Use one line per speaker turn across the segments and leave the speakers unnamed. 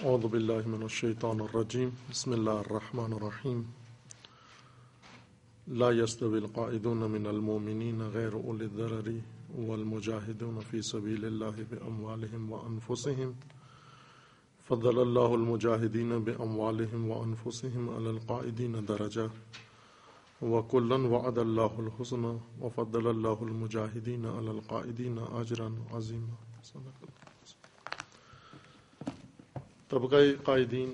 أعوذ بالله من الشيطان الرجيم بسم الله الرحمن الرحيم لا يستوي القائدون من المؤمنين غير أولي الضرر والمجاهدون في سبيل الله بأموالهم وأنفسهم فضل الله المجاهدين بأموالهم وأنفسهم على القائدين درجة وكلا وعد الله الحسنى وفضل الله المجاهدين على القائدين أجرا عظيما صدق الله तबका कायदीन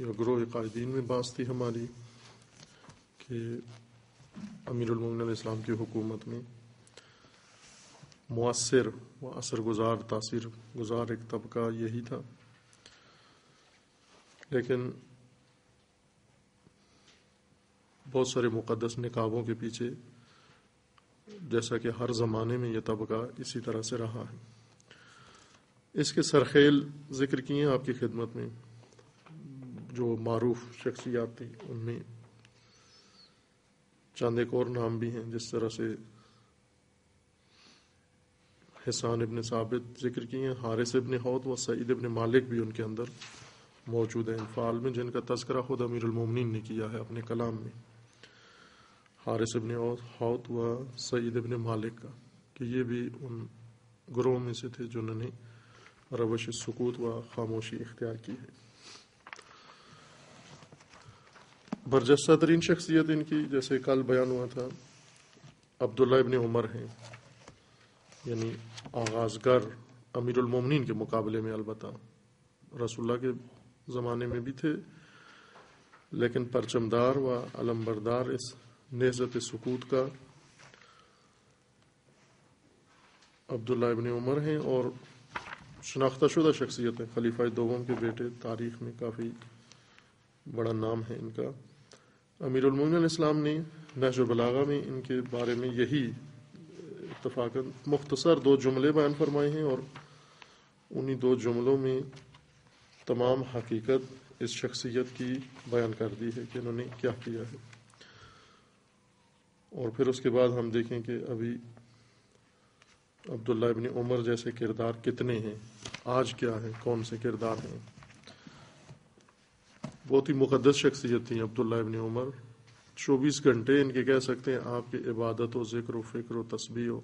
या ग्रोह कायदीन में बात थी हमारी कि अमीरमिन इस्लाम की हुकूमत में मुसर व असरगुजार तासर गुजार एक तबका यही था लेकिन बहुत सारे मुक़दस निकाबों के पीछे जैसा कि हर ज़माने में यह तबका इसी तरह से रहा है इसके सरखेल जिक्र किए हैं आपकी खिदमत में जो मारूफ शख्सियात थी उनमें चंद एक और नाम भी हैं जिस तरह से हिसान इबन साबित जिक्र किए हैं हारिस इबन हौद व सईद इबन मालिक भी उनके अंदर मौजूद है इनफाल में जिनका तस्करा खुद अमीरमिन ने किया है अपने कलाम में हारिस इबन हौद व सईद इबन मालिक का कि ये भी उन ग्रोह में से थे जिन्होंने रवश सुकूत व खामोशी इख्तियार की है बरजस्ता तरीन शख्सियत इनकी जैसे कल बयान हुआ था अब्दुल्ला इबन उमर हैं यानी आगाजगर अमीरमिन के मुकाबले में अलबत् रसुल्ला के ज़माने में भी थे लेकिन परचमदार व अलमबरदार इस नहजत सकूत का अब्दुल्ला इबन उमर हैं और शनाख्त शनाख्ताशुदा शख्सियत है खलीफा दोम के बेटे तारीख में काफ़ी बड़ा नाम है इनका अमीरमिन इस्लाम ने नहजबलागा में इनके बारे में यही इतफाक़ मुख्तसर दो जुमले बयान फरमाए हैं और उन्हीं दो जुमलों में तमाम हकीकत इस शख्सियत की बयान कर दी है कि इन्होंने क्या किया है और फिर उसके बाद हम देखें कि अभी अब्दुल्ला इबन उमर जैसे किरदार कितने हैं आज क्या है कौन से किरदार हैं बहुत ही मुकदस शख्सियत थी अब्दुल्ला इबन उमर चौबीस घंटे इनके कह सकते हैं आपकी इबादत हो जिक्र फ़िक्र तस्बी हो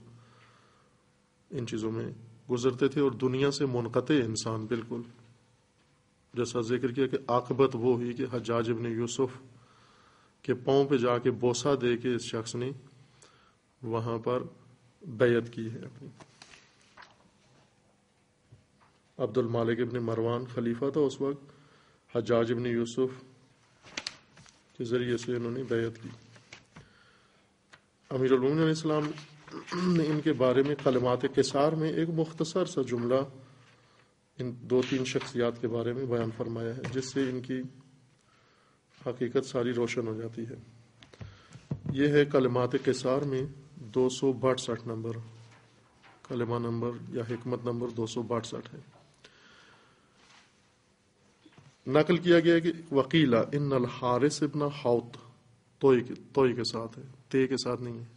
इन चीज़ों में गुजरते थे और दुनिया से मुनकते इंसान बिल्कुल जैसा जिक्र किया कि आकबत वो हुई कि हजाज इबन यूसुफ के पाँव पे जाके बोसा दे के इस शख्स ने वहां पर बैत की है अपनी अब्दुल मालिक इबन मरवान खलीफा था उस वक्त हजाज इबन यूसुफ के ज़रिए से इन्होंने बैत की अमीर उलूम ने इनके बारे में कलमात किसार में एक मुख्तसर सा जुमला इन दो तीन शख्सियात के बारे में बयान फरमाया है जिससे इनकी हकीकत सारी रोशन हो जाती है यह है कलमात किसार में दो सौ बासठ नंबर कलेमा नंबर या हमत नंबर दो सौ बासठ है नकल किया गया कि वकीला इन नल हारिस इबन हाउत तोई के तोई के साथ है ते के साथ नहीं है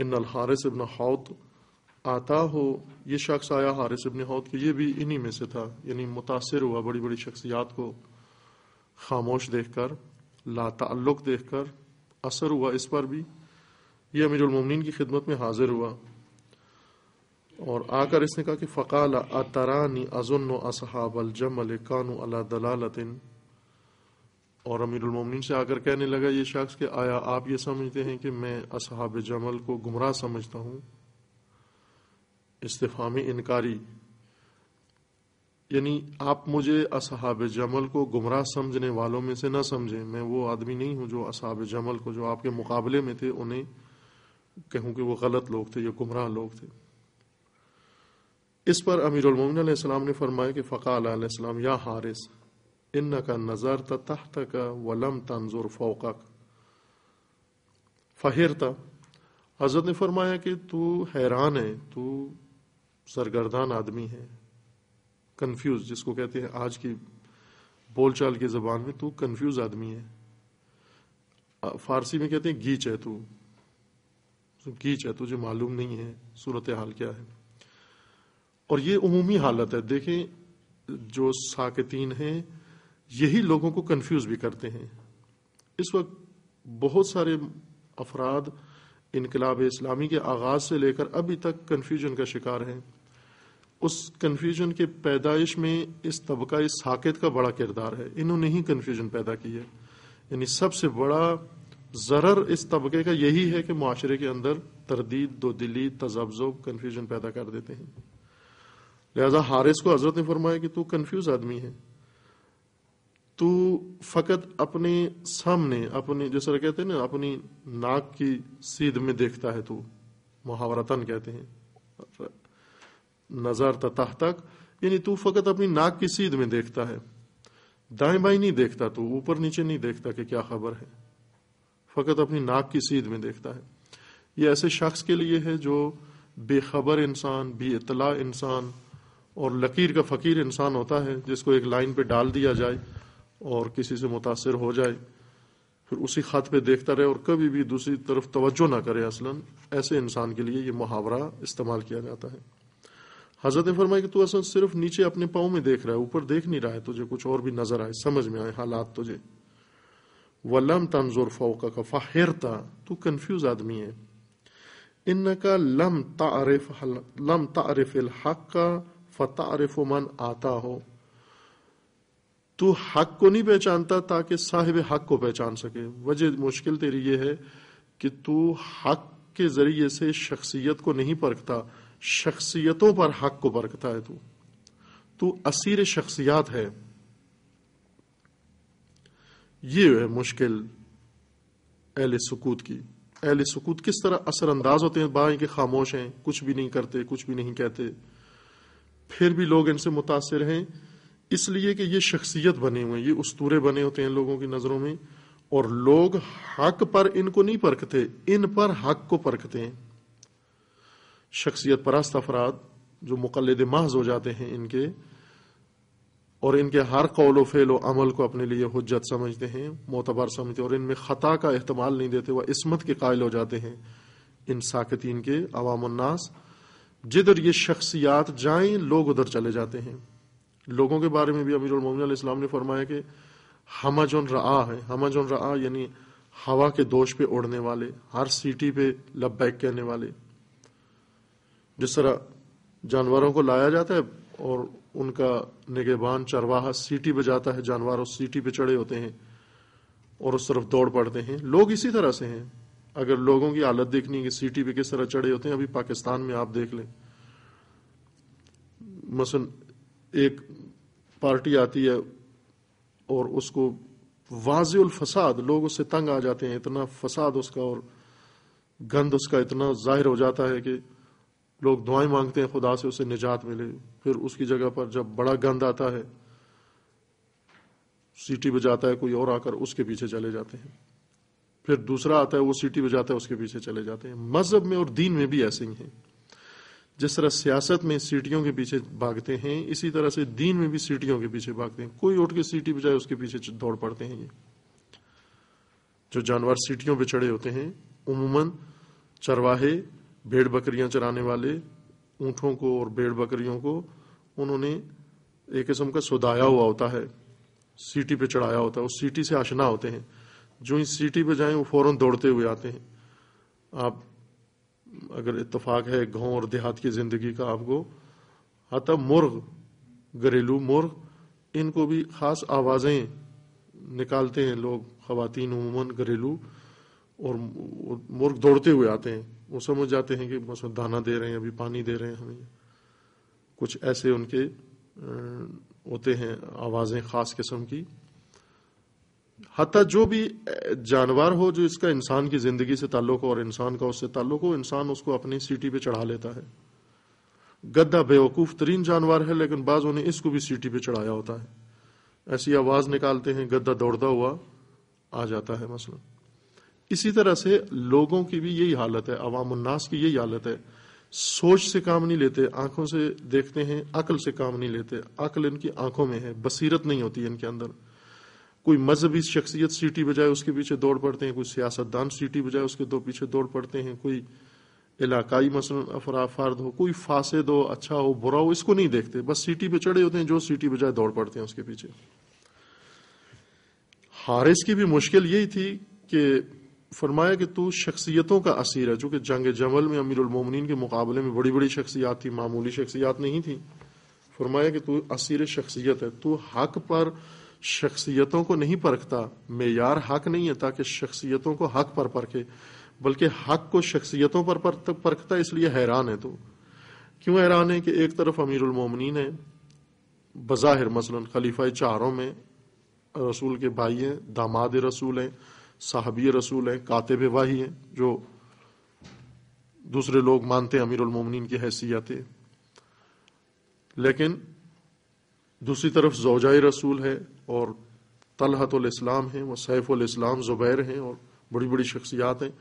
इन नल हारिस इबन हाउत आता हो ये शख्स आया हारिस इबन हाउत के ये भी इन्हीं में से था यानी मुतासर हुआ बड़ी बड़ी शख्सियात को खामोश देखकर लाताल्लुक देखकर असर हुआ इस पर भी ये अमीरमिन की खिदमत में हाजिर हुआ और आकर इसने कहा कि फ़काल अतरानी अजुन असहाबल से आकर कहने लगा ये शख्स कि आया आप ये समझते हैं कि मैं असहाब जमल को गुमराह समझता हूँ इस्तफ़ामी इनकारी यानी आप मुझे असहाब जमल को गुमराह समझने वालों में से ना समझें मैं वो आदमी नहीं हूँ जो असहाब जमल को जो आपके मुकाबले में थे उन्हें कहूं कि वो गलत लोग थे या गुमराह लोग थे इस पर अमीरमिन सलाम ने फरमाया कि फ़काम या हारिस इन का नज़र तहत का वलम तंजुर फ़ोक फ़हिरता हजरत ने फरमाया कि तू हैरान है तू सरगर्दान आदमी है कन्फ्यूज जिसको कहते हैं आज की बोल चाल की जबान में तू कन्फ्यूज आदमी है फारसी में कहते हैं गीच है तू जो गीच है तुझे मालूम नहीं है सूरत हाल क्या है और ये उमूमी हालत है देखें जो साकतीन हैं यही लोगों को कंफ्यूज भी करते हैं इस वक्त बहुत सारे अफराद इनकलाब इस्लामी के आगाज से लेकर अभी तक कन्फ्यूजन का शिकार है उस कन्फ्यूजन के पैदाइश में इस तबका इस साकेत का बड़ा किरदार है इन्होंने ही कन्फ्यूजन पैदा की है यानी सबसे बड़ा ज़रर इस तबके का यही है कि माशरे के अंदर तरदीद दो दिली तजाबजोब कन्फ्यूजन पैदा कर देते हैं लिहाजा हारिस को हजरत ने फरमाया कि तू कन्फ्यूज आदमी है तू फकत अपने सामने अपने जैसा कहते हैं ना अपनी नाक की सीध में देखता है तू मुहावरतन कहते हैं नजर तताह तक यानी तू फकत अपनी नाक की सीध में देखता है दाएं बाएं नहीं देखता तू ऊपर नीचे नहीं देखता कि क्या खबर है फ़कत अपनी नाक की सीध में देखता है ये ऐसे शख्स के लिए है जो बेखबर इंसान बे इतला इंसान और लकीर का फ़कीर इंसान होता है जिसको एक लाइन पे डाल दिया जाए और किसी से मुतासर हो जाए फिर उसी ख़त पे देखता रहे और कभी भी दूसरी तरफ तवज्जो ना करे असलन ऐसे इंसान के लिए ये मुहावरा इस्तेमाल किया जाता है हजरत ने फरमाया कि तू असल सिर्फ नीचे अपने पाँव में देख रहा है ऊपर देख नहीं रहा है तुझे कुछ और भी नजर आए समझ में आए हालात तुझे वलम तंजुर फोका का फ़ाहिरता तू कन्फ्यूज आदमी है इन लम तारफ लम तारफ हक का फ़तारफ मन आता हो तू हक को नहीं पहचानता ताकि साहिब हक को पहचान सके वजह मुश्किल तेरी यह है कि तू हक के जरिए से शख्सियत को नहीं परखता शख्सियतों पर हक को परखता है तू तू असीर शख्सियात है ये है मुश्किल अहल सुकूत की अहल सुकूत किस तरह असरअंदाज होते हैं बाएं के खामोश हैं कुछ भी नहीं करते कुछ भी नहीं कहते फिर भी लोग इनसे मुतासर हैं इसलिए कि ये शख्सियत बने हुए हैं ये उस्तूरे बने होते हैं लोगों की नज़रों में और लोग हक पर इनको नहीं परखते इन पर हक को परखते हैं शख्सियत परस्त अफराद जो मुकलद महज हो जाते हैं इनके और इनके हर कौलो फेलो अमल को अपने लिए हजत समझते हैं मोतबर समझते हैं और इनमें ख़ता का अहतमाल नहीं देते वह इसमत के कायल हो जाते हैं इन साकतीन के अवामन्नास जिधर ये शख्सियात जाए लोग उधर चले जाते हैं लोगों के बारे में भी अमीर इस्लाम ने फरमाया कि हमजन रहा है हमजन रहा यानी हवा के दोष पे उड़ने वाले हर सीटी पे लबैक कहने वाले जिस तरह जानवरों को लाया जाता है और उनका निगेबान चरवाहा सीटी बजाता है जानवर उस सीटी पे चढ़े होते हैं और उस तरफ दौड़ पड़ते हैं लोग इसी तरह से हैं अगर लोगों की हालत देखनी है कि सीटी पे किस तरह चढ़े होते हैं अभी पाकिस्तान में आप देख लें मसन एक पार्टी आती है और उसको वाजुल फसाद लोग उससे तंग आ जाते हैं इतना फसाद उसका और गंद उसका इतना जाहिर हो जाता है कि लोग दुआएं मांगते हैं खुदा से उसे निजात मिले फिर उसकी जगह पर जब बड़ा गंद आता है सीटी बजाता है कोई और आकर उसके पीछे चले जाते हैं फिर दूसरा आता है वो सीटी बजाता है उसके पीछे चले जाते हैं मजहब में और दीन में भी ऐसे ही है जिस तरह सियासत में सीटियों के पीछे भागते हैं इसी तरह से दीन में भी सीटियों के पीछे भागते हैं कोई उठ के सीटी बजाए उसके पीछे दौड़ पड़ते हैं ये जो जानवर सीटियों पर चढ़े होते हैं उमूमन चरवाहे भेड़ बकरियां चराने वाले ऊँटों को और भेड़ बकरियों को उन्होंने एक किस्म का सुदाया हुआ होता है सीटी पे चढ़ाया होता है उस सीटी से आशना होते हैं जो इस सीटी पे जाए वो फौरन दौड़ते हुए आते हैं आप अगर इतफाक है गांव और देहात की ज़िंदगी का आपको आता मुर्ग घरेलू मुर्ग इनको भी ख़ास आवाज़ें निकालते हैं लोग खातन उमूमन घरेलू और मुर्ग दौड़ते हुए आते हैं वो समझ जाते हैं कि बस दाना दे रहे हैं अभी पानी दे रहे हैं हमें कुछ ऐसे उनके होते हैं आवाज़ें ख़ास किस्म की हत्या जो भी जानवर हो जो इसका इंसान की ज़िंदगी से ताल्लुक हो और इंसान का उससे ताल्लुक हो इंसान उसको अपनी सीटी पे चढ़ा लेता है गद्दा बेवकूफ़ तरीन जानवर है लेकिन बाज़ों ने इसको भी सीटी पे चढ़ाया होता है ऐसी आवाज़ निकालते हैं गद्दा दौड़ता हुआ आ जाता है मसला इसी तरह से लोगों की भी यही हालत है अवाम उन्नास की यही हालत है सोच से काम नहीं लेते आंखों से देखते हैं अकल से काम नहीं लेते अकल इनकी आंखों में है बसीरत नहीं होती इनके अंदर कोई मजहबी शख्सियत सीटी बजाय उसके पीछे दौड़ पड़ते हैं कोई सियासतदान सीटी बजाय उसके दो पीछे दौड़ पड़ते हैं कोई इलाकाई मसलन अफराफार्द हो कोई फासद हो अच्छा हो बुरा हो इसको नहीं देखते बस सीटी पे चढ़े होते हैं जो सीटी बजाय दौड़ पड़ते हैं उसके पीछे हारिस की भी मुश्किल यही थी कि फरमाया कि तू शख्सियतों का असीर है चूंकि जंग जमल में अमीर अमीरमिन के मुकाबले में बड़ी बड़ी शख्सियात थी मामूली शख्सियात नहीं थी फरमाया कि तू असीर शख्सियत है तू हक पर शख्सियतों को नहीं परखता मेयार हक नहीं है ताकि शख्सियतों को हक पर परखे बल्कि हक को शख्सियतों पर परखता इसलिए हैरान है तू क्यों हैरान है कि एक तरफ अमीरमिन है बज़ाहिर मसलन खलीफा चारों में रसूल के भाई हैं दामाद रसूल हैं साहबी रसूल हैं कातिब वाही हैं जो दूसरे लोग मानते हैं अमीरमिन की हैसियत है लेकिन दूसरी तरफ जोजाई रसूल है और तलहतुल इस्लाम हैं व सैफुल इस्लाम ज़ुबैर हैं और बड़ी बड़ी शख्सियात हैं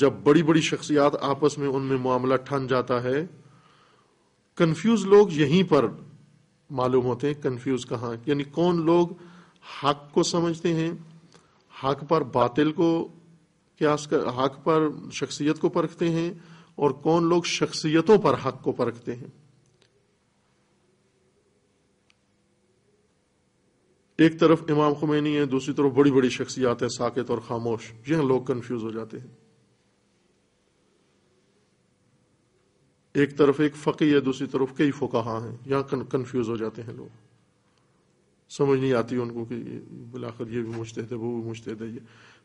जब बड़ी बड़ी शख्सियात आपस में उनमें मामला ठन जाता है कन्फ्यूज लोग यहीं पर मालूम होते हैं कन्फ्यूज कहाँ यानी कौन लोग हक को समझते हैं हक पर बातिल को क्या हक पर शख्सियत को परखते हैं और कौन लोग शख्सियतों पर हक को परखते हैं एक तरफ इमाम खुमैनी है दूसरी तरफ बड़ी बड़ी शख्सियात है साकेत और खामोश यह लोग कंफ्यूज हो जाते हैं एक तरफ एक फकीह है दूसरी तरफ कई फोकाहा हैं यहाँ कंफ्यूज हो जाते हैं लोग समझ नहीं आती उनको कि बुलाकर ये भी मुश्तद है वो भी मुश्तद है ये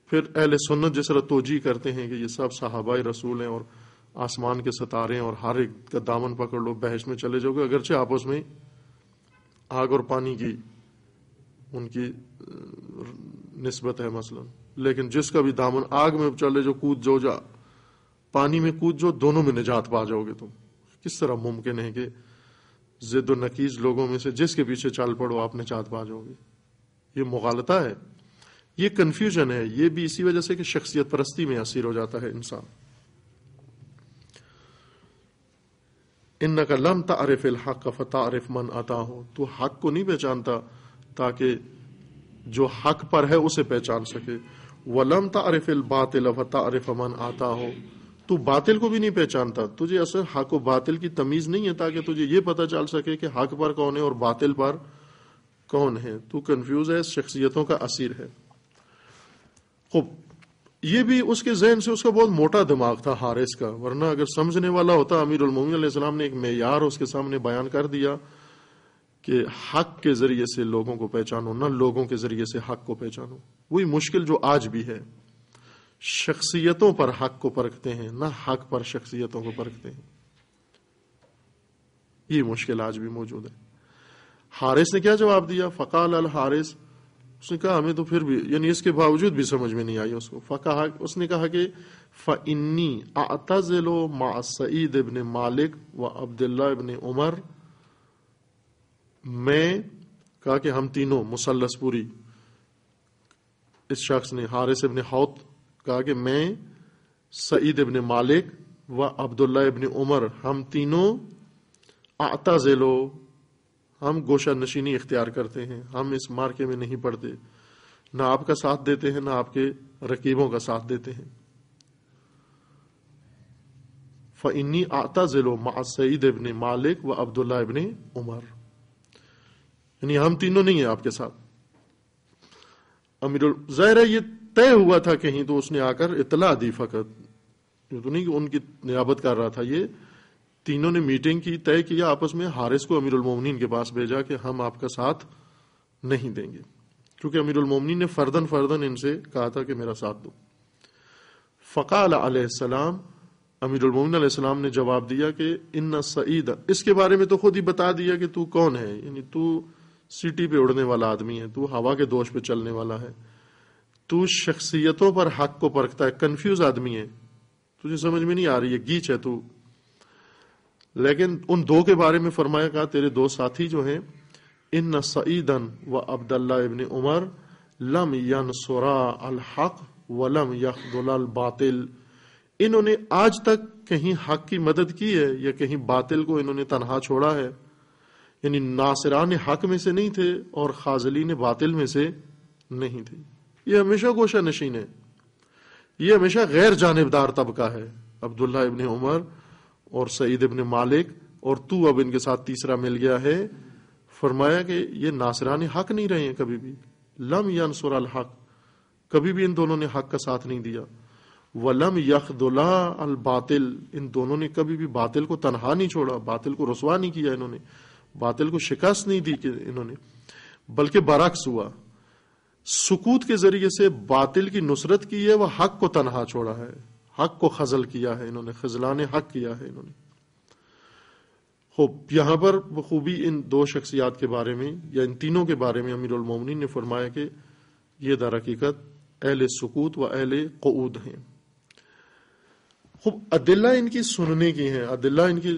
फिर अहल सुन्नत जिस तरह तोजी करते हैं कि ये सब सहाबाई रसूल हैं और आसमान के सतारे हैं और हर एक का दामन पकड़ लो बहस में चले जाओगे अगरचे आपस में आग और पानी की उनकी नस्बत है मसलन लेकिन जिसका भी दामन आग में चले जो कूद जो जा पानी में कूद जो दोनों में निजात पा जाओगे तुम किस तरह मुमकिन है कि जिद नकीज लोगों में से जिसके पीछे चाल पड़ो आपने चाँद पा जाओगे ये मुगालता है ये कन्फ्यूजन है ये भी इसी वजह से कि शख्सियत परस्ती में असर हो जाता है इंसान इन न का लम तारफ हक का फतारफ मन आता हो तो हक को नहीं पहचानता ताकि जो हक पर है उसे पहचान सके वलम तारफ बातिल फतारफ मन आता हो तू बातिल को भी नहीं पहचानता तुझे असर हक व बातिल की तमीज नहीं है ताकि तुझे ये पता चल सके कि हक पर कौन है और बातिल पर कौन है तू कंफ्यूज है शख्सियतों का असीर है खूब ये भी उसके जहन से उसका बहुत मोटा दिमाग था हारिस का वरना अगर समझने वाला होता अमीर उलमोम ने एक मैार उसके सामने बयान कर दिया कि हक के जरिए से लोगों को पहचानो न लोगों के जरिए से हक को पहचानो वही मुश्किल जो आज भी है शख्सियतों पर हक को परखते हैं ना हक पर शख्सियतों को परखते हैं ये मुश्किल आज भी मौजूद है हारिस ने क्या जवाब दिया फ़काल अल हारिस उसने कहा हमें तो फिर भी यानी इसके बावजूद भी समझ में नहीं आई उसको फ़का उसने कहा कि फनी आतज़लो मा सईद इबन मालिक व अब्दुल्ला इबन उमर मैं कहा कि हम तीनों मुसलसपुरी इस शख्स ने हारिस इबन हौत कहा कि मैं सईद इबन मालिक व अब्दुल्ला इबन उमर हम तीनों आता जेलो हम गोशा नशीनी इख्तियार करते हैं हम इस मार्के में नहीं पड़ते ना आपका साथ देते हैं ना आपके रकीबों का साथ देते हैं फ़नी आता जिलो सईद इबन मालिक व अब्दुल्ला इबन उमर यानी हम तीनों नहीं है आपके साथ अमीर जाहिर है ये तय हुआ था कहीं तो उसने आकर इतला दी फकत तो नहीं कि उनकी नियाबत कर रहा था ये तीनों ने मीटिंग की तय किया आपस में हारिस को अमीरुल मोमिनीन के पास भेजा कि हम आपका साथ नहीं देंगे क्योंकि अमीरुल मोमिनीन ने फर्दन फर्दन इनसे कहा था कि मेरा साथ दो फ़काल अमीर अमीरुल अलैहिस्सलाम ने जवाब दिया कि इन सईद इसके बारे में तो खुद ही बता दिया कि तू कौन है यानी तू सिटी पे उड़ने वाला आदमी है तू हवा के दोष पे चलने वाला है तू शख्सियतों पर हक को परखता है कंफ्यूज आदमी है तुझे समझ में नहीं आ रही है गीच है तू लेकिन उन दो के बारे में फरमाया कहा तेरे दो साथी जो हैं इन सईदन व अब्दुल्ला इबन उमर लम यन सोरा अल हक व लम यखदुल बातिल इन्होंने आज तक कहीं हक की मदद की है या कहीं बातिल को इन्होंने तनहा छोड़ा है यानी नासिरान हक में से नहीं थे और खाजली ने बातिल में से नहीं थे ये हमेशा गोशा नशीन है ये हमेशा गैर जानेबदार तबका है अब्दुल्ला इबन उमर और सईद इबन मालिक और तू अब इनके साथ तीसरा मिल गया है फरमाया कि ये नासरानी हक नहीं रहे हैं कभी भी लम यनसुर हक कभी भी इन दोनों ने हक का साथ नहीं दिया वलम यखदुल्ला अल बातिल इन दोनों ने कभी भी बातिल को तनहा नहीं छोड़ा बातिल को रसवा नहीं किया इन्होंने बातिल को शिकस्त नहीं दी इन्होंने बल्कि बरक्स हुआ सुकूत के जरिए से बातिल की नुसरत की है वह हक को तनहा छोड़ा है हक को खजल किया है इन्होंने खजलाने हक किया है इन्होंने खूब यहाँ पर बखूबी इन दो शख्सियात के बारे में या इन तीनों के बारे में अमीर उलमोमिन ने फरमाया कि यह दर हकीकत अहल सुकूत व अहल कऊद है खूब अदिल्ला इनकी सुनने की है अदिल्ला इनकी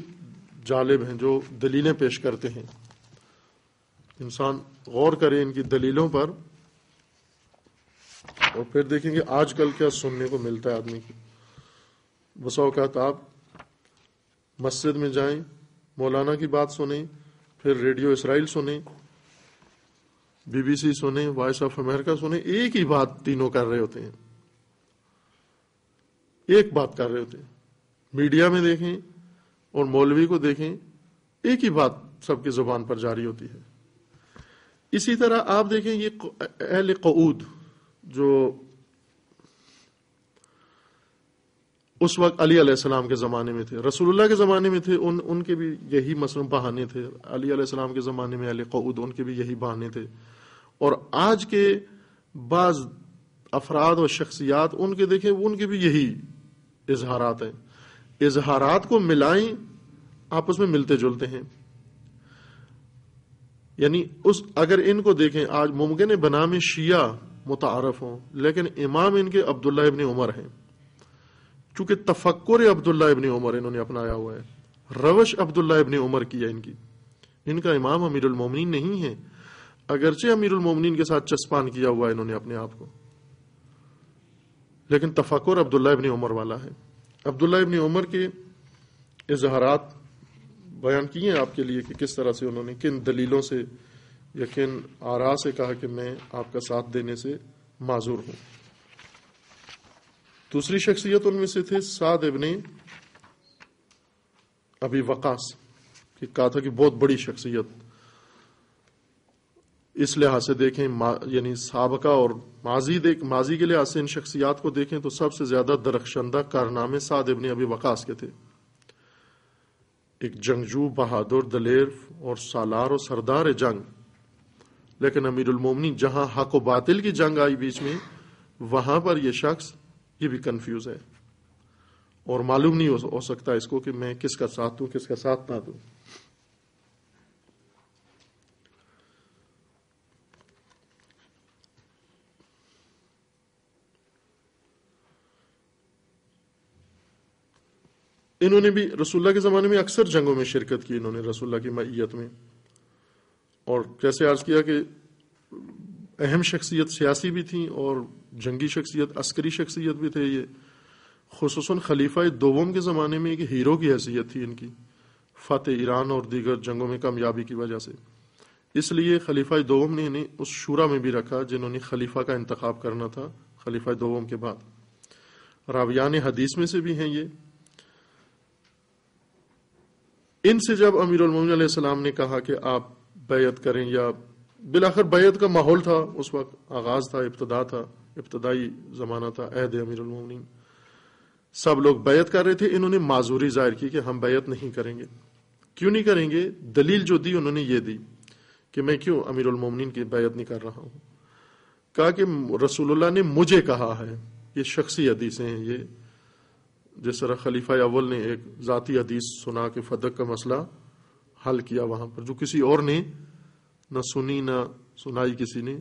जालिब है जो दलीलें पेश करते हैं इंसान गौर करे इनकी दलीलों पर और फिर देखेंगे आजकल क्या सुनने को मिलता है आदमी की बस अवकात आप मस्जिद में जाएं मौलाना की बात सुने फिर रेडियो इसराइल सुने बीबीसी सुने वॉइस ऑफ अमेरिका सुने एक ही बात तीनों कर रहे होते हैं एक बात कर रहे होते हैं मीडिया में देखें और मौलवी को देखें एक ही बात सबकी जुबान पर जारी होती है इसी तरह आप देखें ये अहल कऊद जो उस वक्त अली सलाम के ज़माने में थे रसूलुल्लाह के ज़माने में थे उन उनके भी यही मसल बहाने थे अली सलाम के ज़माने में अली कऊद उनके भी यही बहाने थे और आज के बाज अफराद और शख्सियात उनके देखें उनके भी यही इजहारात हैं इजहारात को मिलाएं आपस में मिलते जुलते हैं यानी उस अगर इनको देखें आज मुमकिन बना में शिया मुतारफ़ हों लेकिन इमाम इनके अब्दुल्ला इबन उमर हैं चूंकि तफक्र अब्दुल्ला इबन उमर इन्होंने अपनाया हुआ है रवश अब्दुल्ला इबन उमर की है इनकी इनका इमाम अमीरमिन नहीं है अगरचे अमीरमिन के साथ चस्पान किया हुआ है इन्होंने अपने आप को लेकिन तफाकुर अब्दुल्ला इबन उमर वाला है अब्दुल्ला इबन उमर के इजहारात बयान किए हैं आपके लिए कि किस तरह से उन्होंने किन दलीलों से यकीन आरा से कहा कि मैं आपका साथ देने से माजूर हूं दूसरी शख्सियत उनमें से थे साद इबने अभी वकास कि कहा था कि बहुत बड़ी शख्सियत इस लिहाज से देखें यानी सबका और माजी देख माजी के लिहाज से इन शख्सियात को देखें तो सबसे ज्यादा दरखशंदा कारनामे साद इबन अभी वकास के थे एक जंगजू बहादुर दलेर और सालार और सरदार जंग लेकिन अमीरमिन जहां हक व बातिल की जंग आई बीच में वहां पर यह शख्स ये भी कंफ्यूज है और मालूम नहीं हो सकता इसको कि मैं किसका साथ दूं किसका साथ ना दूं इन्होंने भी रसुल्ला के ज़माने में अक्सर जंगों में शिरकत की इन्होंने रसुल्ला की मैत में और कैसे अर्ज किया कि अहम शख्सियत सियासी भी थी और जंगी शख्सियत अस्करी शख्सियत भी थे ये खसूस खलीफा दोम के ज़माने में एक हीरो की हैसियत थी इनकी फ़तेह ईरान और दीगर जंगों में कामयाबी की वजह से इसलिए खलीफा दोम ने इन्हें उस शूरा में भी रखा जिन्होंने खलीफा का इंतखा करना था खलीफा दोम के बाद रावियान हदीस में से भी हैं ये इनसे जब अमीर ने कहा कि आप बैत करें या बिलाखिर बैत का माहौल था उस वक्त आगाज था इब्तदा था इब्तदाई ज़माना था अहद अमीर सब लोग बैत कर रहे थे इन्होंने माजूरी जाहिर की कि हम बैत नहीं करेंगे क्यों नहीं करेंगे दलील जो दी उन्होंने ये दी कि मैं क्यों अमीर अमीरमिन की बैत नहीं कर रहा हूं कहा कि रसूलुल्लाह ने मुझे कहा है ये शख्सी हदीसें हैं ये जिस तरह खलीफा अव्वल ने एक ज़ाती हदीस सुना के फदक का मसला हल किया वहां पर जो किसी और ने न सुनी न सुनाई किसी ने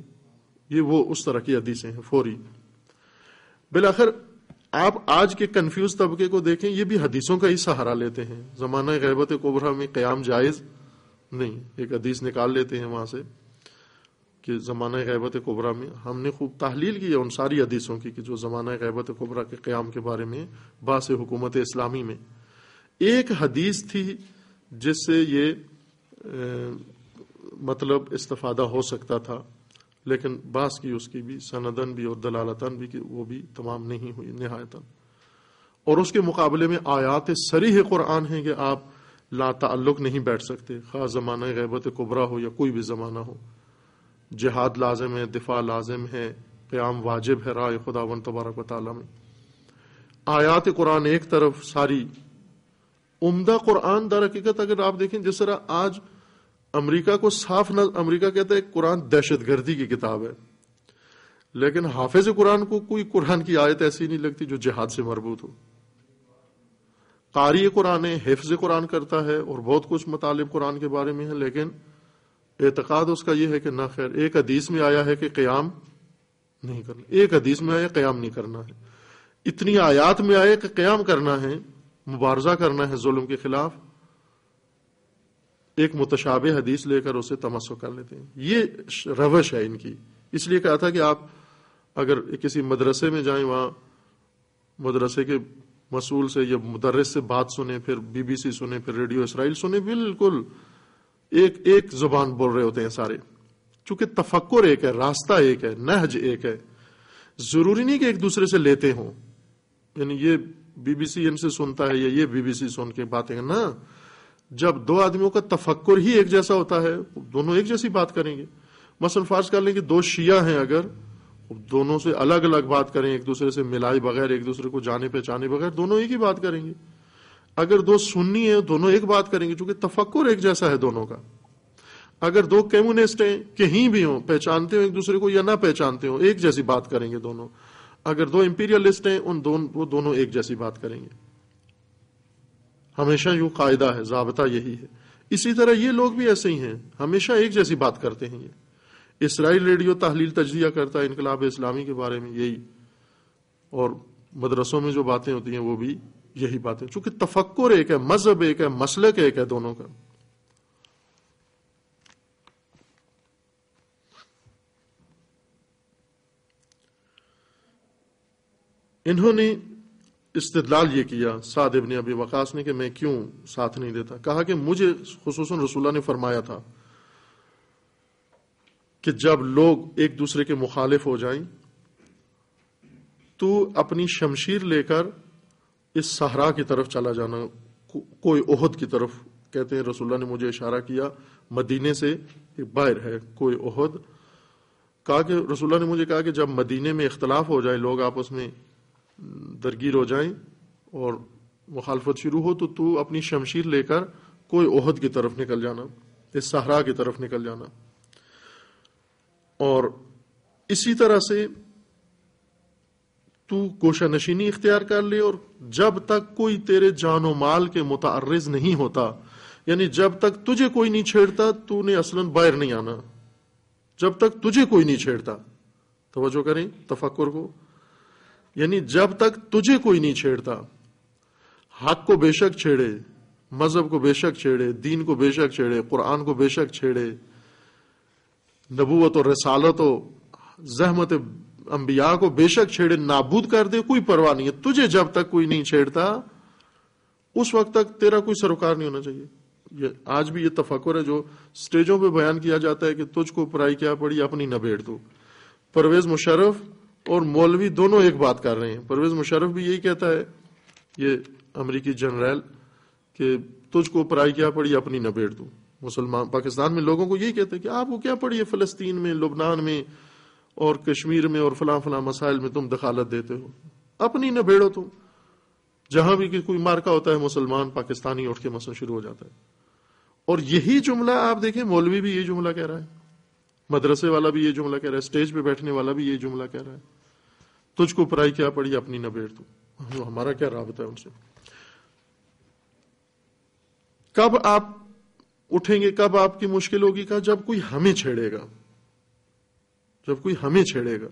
ये वो उस तरह की हदीसें हैं फौरी बिलाखिर आप आज के कंफ्यूज तबके को देखें ये भी हदीसों का ही सहारा लेते हैं जमाना गहबत कोबरा में क्याम जायज नहीं एक हदीस निकाल लेते हैं वहां से कि ज़माना गैबत कोबरा में हमने खूब तहलील की है उन सारी हदीसों की कि जो ज़माना गैबत कोबरा के क़्याम के बारे में बास हुकूमत इस्लामी में एक हदीस थी जिससे ये ए, मतलब इस्तफादा हो सकता था लेकिन बास की उसकी भी सनदन भी और दलालतन भी कि वो भी तमाम नहीं हुई नहायता और उसके मुकाबले में आयात सरी है कुरान है कि आप लातल्लुक नहीं बैठ सकते ख़ास ज़माना गैबत कुबरा हो या कोई भी ज़माना हो जिहाद लाजम है दिफा लाजम है क़्याम वाजिब है राय खुदा वन तबारक में आयात कुरान एक तरफ सारी उम्दा कुरान दर हकीकत अगर आप देखें जिस तरह आज अमरीका को साफ न अमरीका कहता है कुरान दहशत गर्दी की किताब है लेकिन हाफिज कुरान को कोई कुरान की आयत ऐसी नहीं लगती जो जिहाद से मरबूत हो कारी कुरान है हिफ्ज कुरान करता है और बहुत कुछ मतलब कुरान के बारे में है लेकिन एतकाद उसका यह है कि ना खैर एक हदीस में आया है कि क्याम नहीं करना एक हदीस में आया क्याम नहीं करना है इतनी आयात में आया कि क्याम करना है मुबारजा करना है जुल्म के खिलाफ एक मुतशाब हदीस लेकर उसे तमस्व कर लेते हैं ये रवश है इनकी इसलिए कहा था कि आप अगर किसी मदरसे में जाए वहां मदरसे के मसूल से या मुदरस से बात सुने फिर बीबीसी सुने फिर रेडियो इसराइल सुने बिल्कुल एक एक जुबान बोल रहे होते हैं सारे चूंकि तफक्र एक है रास्ता एक है नहज एक है जरूरी नहीं कि एक दूसरे से लेते हों यानी ये बीबीसीएन से सुनता है या ये बीबीसी सुन के बातें ना जब दो आदमियों का तफक्कुर ही एक जैसा होता है दोनों एक जैसी बात करेंगे मसल फार्ज कर लेंगे दो शिया हैं अगर दोनों से अलग अलग बात करें एक दूसरे से मिलाए बगैर एक दूसरे को जाने पहचाने बगैर दोनों एक ही बात करेंगे अगर दो सुन्नी है दोनों एक बात करेंगे चूंकि तफक्कुर एक जैसा है दोनों का अगर दो कम्युनिस्ट हैं कहीं भी हो पहचानते हो एक दूसरे को या ना पहचानते हो एक जैसी बात करेंगे दोनों अगर दो इंपीरियलिस्ट हैं उन दोनों वो दोनों एक जैसी बात करेंगे हमेशा यूं कायदा है जाबता यही है इसी तरह ये लोग भी ऐसे ही हैं हमेशा एक जैसी बात करते हैं ये इसराइल रेडियो तहलील तजिया करता है इनकलाब इस्लामी के बारे में यही और मदरसों में जो बातें होती हैं वो भी यही बातें चूंकि तफक्र एक है मजहब एक है मसलक एक है दोनों का इन्होंने इस्तलाल ये किया साद ने अभी वकास ने कि मैं क्यों साथ नहीं देता कहा कि मुझे खसूस रसूल्ला ने फरमाया था कि जब लोग एक दूसरे के मुखालिफ हो जाए तो अपनी शमशीर लेकर इस सहरा की तरफ चला जाना को, कोई ओहद की तरफ कहते हैं रसुल्ला ने मुझे इशारा किया मदीने से बाहर है कोई ओहद कहा कि रसुल्ला ने मुझे कहा कि जब मदीने में इख्तलाफ हो जाए लोग आपस में दरगीर हो जाए और मुखालफत शुरू हो तो तू अपनी शमशीर लेकर कोई ओहद की तरफ निकल जाना इस सहरा की तरफ निकल जाना और इसी तरह से तू गोशा नशीनी इख्तियार कर ले और जब तक कोई तेरे जानो माल के मुतारज नहीं होता यानी जब तक तुझे कोई नहीं छेड़ता तू ने असलन बाहर नहीं आना जब तक तुझे कोई नहीं छेड़ता तोज्जो करें तफक्र को यानी जब तक तुझे कोई नहीं छेड़ता हक को बेशक छेड़े मजहब को बेशक छेड़े दीन को बेशक छेड़े कुरान को बेशक छेड़े नबूवत और रसालत जहमत अंबिया को बेशक छेड़े नाबूद कर दे कोई परवाह नहीं है तुझे जब तक कोई नहीं छेड़ता उस वक्त तक तेरा कोई सरोकार नहीं होना चाहिए ये आज भी ये तफक्र है जो स्टेजों पे बयान किया जाता है कि तुझको पराई क्या पड़ी अपनी न दो परवेज मुशर्रफ और मौलवी दोनों एक बात कर रहे हैं परवेज मुशरफ भी यही कहता है ये अमरीकी जनरल के तुझको पराई क्या पड़ी अपनी नबेड़ दूँ मुसलमान पाकिस्तान में लोगों को यही कहते हैं कि आपको क्या पड़ी है फ़लस्तीन में लुबनान में और कश्मीर में और फला फला मसाइल में तुम दखालत देते हो अपनी न नबेड़ो तुम जहां भी कोई मार्का होता है मुसलमान पाकिस्तानी उठ के मसल शुरू हो जाता है और यही जुमला आप देखें मौलवी भी ये जुमला कह रहा है मदरसे वाला भी ये जुमला कह रहा है स्टेज पे बैठने वाला भी ये जुमला कह रहा है तुझको पराई क्या पड़ी अपनी नबेड़ तू हमारा क्या राबता है उनसे कब आप उठेंगे कब आपकी मुश्किल होगी कहा जब कोई हमें छेड़ेगा जब कोई हमें छेड़ेगा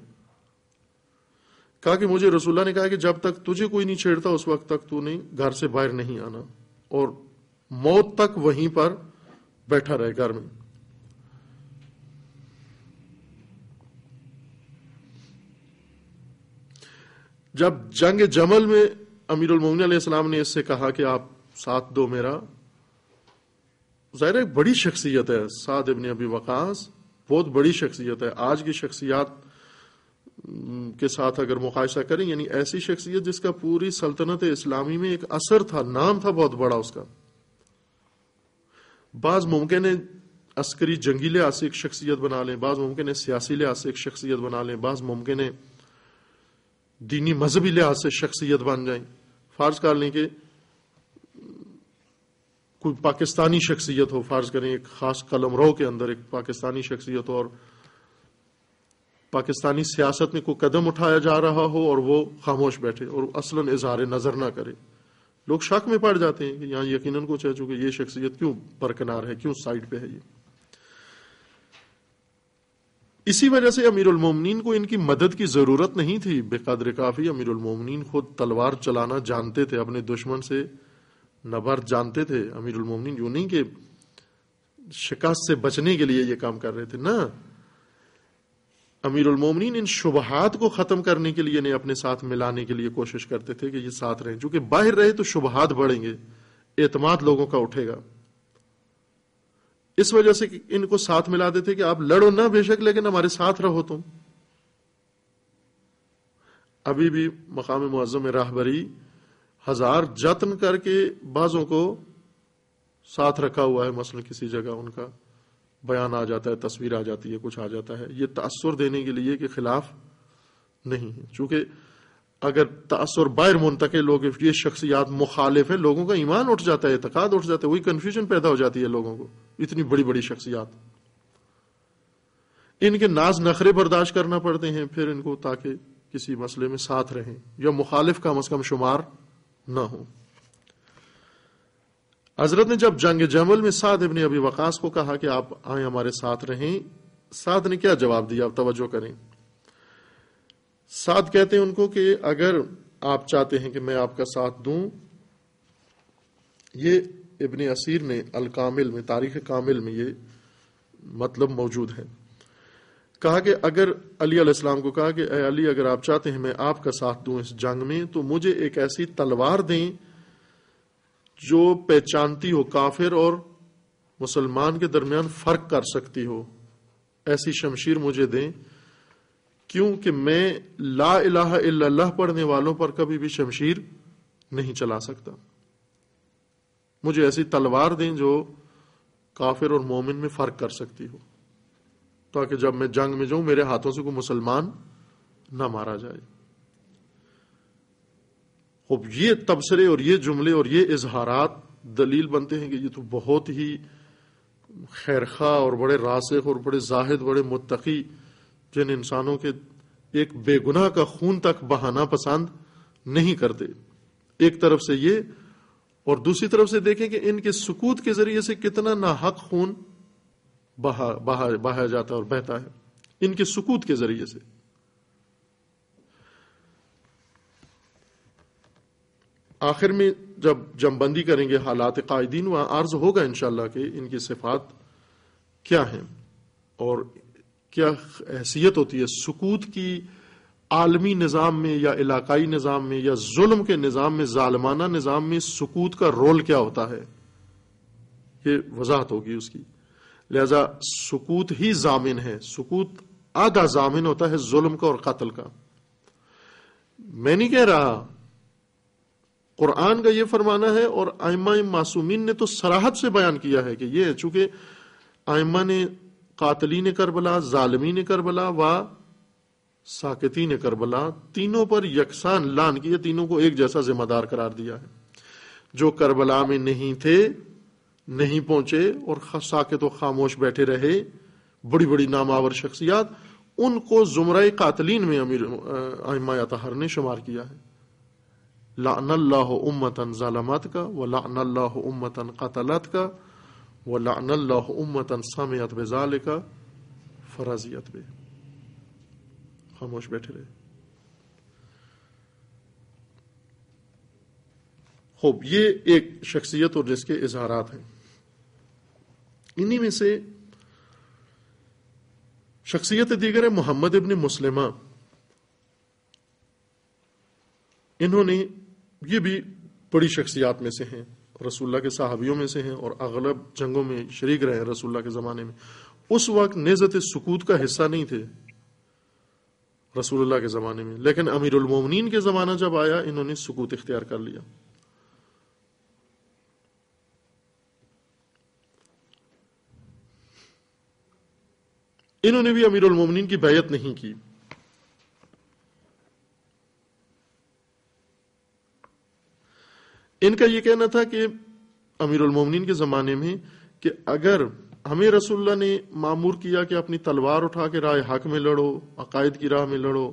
कहा कि मुझे रसूल्ला ने कहा कि जब तक तुझे कोई नहीं छेड़ता उस वक्त तक तू नहीं घर से बाहर नहीं आना और मौत तक वहीं पर बैठा रहे घर में जब जंग जमल में अमीर सलाम ने इससे कहा कि आप साथ दो मेरा जाहिर एक बड़ी शख्सियत है साद इबन अबी वकास बहुत बड़ी शख्सियत है आज की शख्सियात के साथ अगर मुकाशा करें यानी ऐसी शख्सियत जिसका पूरी सल्तनत इस्लामी में एक असर था नाम था बहुत बड़ा उसका बाज मुमकिन अस्करी जंगी जंगीले एक शख्सियत बना लें बाज मुमकिन है सियासी लिहाज से एक शख्सियत बना लें बाज मुमकिन है दीनी मजहबी लिहाज से शख्सियत बन जाए फ़र्ज़ कर लें कि कोई पाकिस्तानी शख्सियत हो फ़र्ज़ करें एक ख़ास कलम रो के अंदर एक पाकिस्तानी शख्सियत हो और पाकिस्तानी सियासत में कोई कदम उठाया जा रहा हो और वो खामोश बैठे और असल इजहार नज़र ना करे लोग शक में पड़ जाते हैं कि यहाँ यकीनन कुछ है चूँकि ये शख्सियत क्यों बरकरार है क्यों साइड पे है ये इसी वजह से अमीर अमीरमिन को इनकी मदद की ज़रूरत नहीं थी बेकदर काफ़ी अमीरमिन खुद तलवार चलाना जानते थे अपने दुश्मन से नबर जानते थे अमीरमिन यूं नहीं के शिकस्त से बचने के लिए ये काम कर रहे थे ना अमीरमिन इन शुबहात को ख़त्म करने के लिए नहीं अपने साथ मिलाने के लिए कोशिश करते थे कि ये साथ रहें चूंकि बाहर रहे तो शुबहात बढ़ेंगे एतमाद लोगों का उठेगा इस वजह से इनको साथ मिला देते कि आप लड़ो ना बेशक लेकिन हमारे साथ रहो तुम अभी भी मकाम मुआजम राहबरी हजार जतन करके बाजों को साथ रखा हुआ है मसलन किसी जगह उनका बयान आ जाता है तस्वीर आ जाती है कुछ आ जाता है ये तासुर देने के लिए के खिलाफ नहीं है चूंकि अगर तासुर बाहर मुंतकिल लोग ये शख्सियात मुखालिफ है लोगों का ईमान उठ जाता है एतकाद उठ जाता है वही कन्फ्यूजन पैदा हो जाती है लोगों को इतनी बड़ी बड़ी शख्सियात इनके नाज नखरे बर्दाश्त करना पड़ते हैं फिर इनको ताकि किसी मसले में साथ रहें या मुखालिफ कम अज कम शुमार न हो हजरत ने जब जंग जमल में साध इबन अभी वकास को कहा कि आप आए हमारे साथ रहें साध ने क्या जवाब दिया आप तवज्जो करें साध कहते हैं उनको कि अगर आप चाहते हैं कि मैं आपका साथ दूं ये इबन असीर ने अल कामिल में तारीख कामिल में ये मतलब मौजूद है कहा कि अगर अली अलैहिस्सलाम को कहा कि अली अगर आप चाहते हैं मैं आपका साथ दू इस जंग में तो मुझे एक ऐसी तलवार दें जो पहचानती हो काफिर और मुसलमान के दरमियान फर्क कर सकती हो ऐसी शमशीर मुझे दें क्योंकि मैं ला अला पढ़ने वालों पर कभी भी शमशीर नहीं चला सकता मुझे ऐसी तलवार दें जो काफिर और मोमिन में फर्क कर सकती हो ताकि जब मैं जंग में जाऊं मेरे हाथों से कोई मुसलमान ना मारा जाए अब ये तबसरे और ये जुमले और ये इजहारात दलील बनते हैं कि ये तो बहुत ही खैरखा और बड़े रासिक और बड़े जाहिद बड़े मुतकी जिन इंसानों के एक बेगुनाह का खून तक बहाना पसंद नहीं करते एक तरफ से ये और दूसरी तरफ से देखें कि इनके सुकूत के जरिए से कितना ना हक खून बहा बहा बहाया जाता है और बहता है इनके सुकूत के जरिए से आखिर में जब जमबंदी करेंगे हालात कायदीन वहां आर्ज होगा इंशाला कि इनकी सिफात क्या है और क्या हैसियत होती है सुकूत की आलमी निज़ाम में या इलाकाई निज़ाम में या जुल्म के निज़ाम में जालमाना निज़ाम में सुकूत का रोल क्या होता है ये वजाहत होगी उसकी लिहाजा सुकूत ही जामिन है सुकूत आधा जामिन होता है जुल्म का और कतल का मैं नहीं कह रहा कुरान का यह फरमाना है और आयमा मासूमिन ने तो सराहत से बयान किया है कि यह चूंकि आयमा ने कातली ने करबला जालमी ने करबला व साकितीन करबला तीनों पर यकसान लान किया तीनों को एक जैसा जिम्मेदार करार दिया है जो करबला में नहीं थे नहीं पहुंचे और साकेत तो खामोश बैठे रहे बड़ी बड़ी नामावर शख्सियात उनको जुमरा कातलीन में अमीर अमाया तहर ने शुमार किया है लानल्लाह उम्मतन जालमत का व लानल्लाह उम्मतन कतलत का व लानल्लाह उम्मतन सामियत बेजाल फराजियत बे खामोश बैठे रहे खूब ये एक शख्सियत और जिसके इजहारात हैं इन्हीं में से शख्सियत दीगर है मोहम्मद इबन मुस्लिम इन्होंने ये भी बड़ी शख्सियात में से हैं रसुल्ला के सहाबियों में से हैं और अगलब जंगों में शरीक रहे हैं रसूल्ला के ज़माने में उस वक्त नज़त सुकूत का हिस्सा नहीं थे रसूलुल्लाह के ज़माने में लेकिन अमीरमिन के ज़माना जब आया इन्होंने सुकूत इख्तियार कर लिया इन्होंने भी अमीरमिन की बैत नहीं की इनका यह कहना था कि अमीरमिन के ज़माने में कि अगर हमें रसुल्ला ने मामूर किया कि अपनी तलवार उठा के राय हक में लड़ो अकायद की राह में लड़ो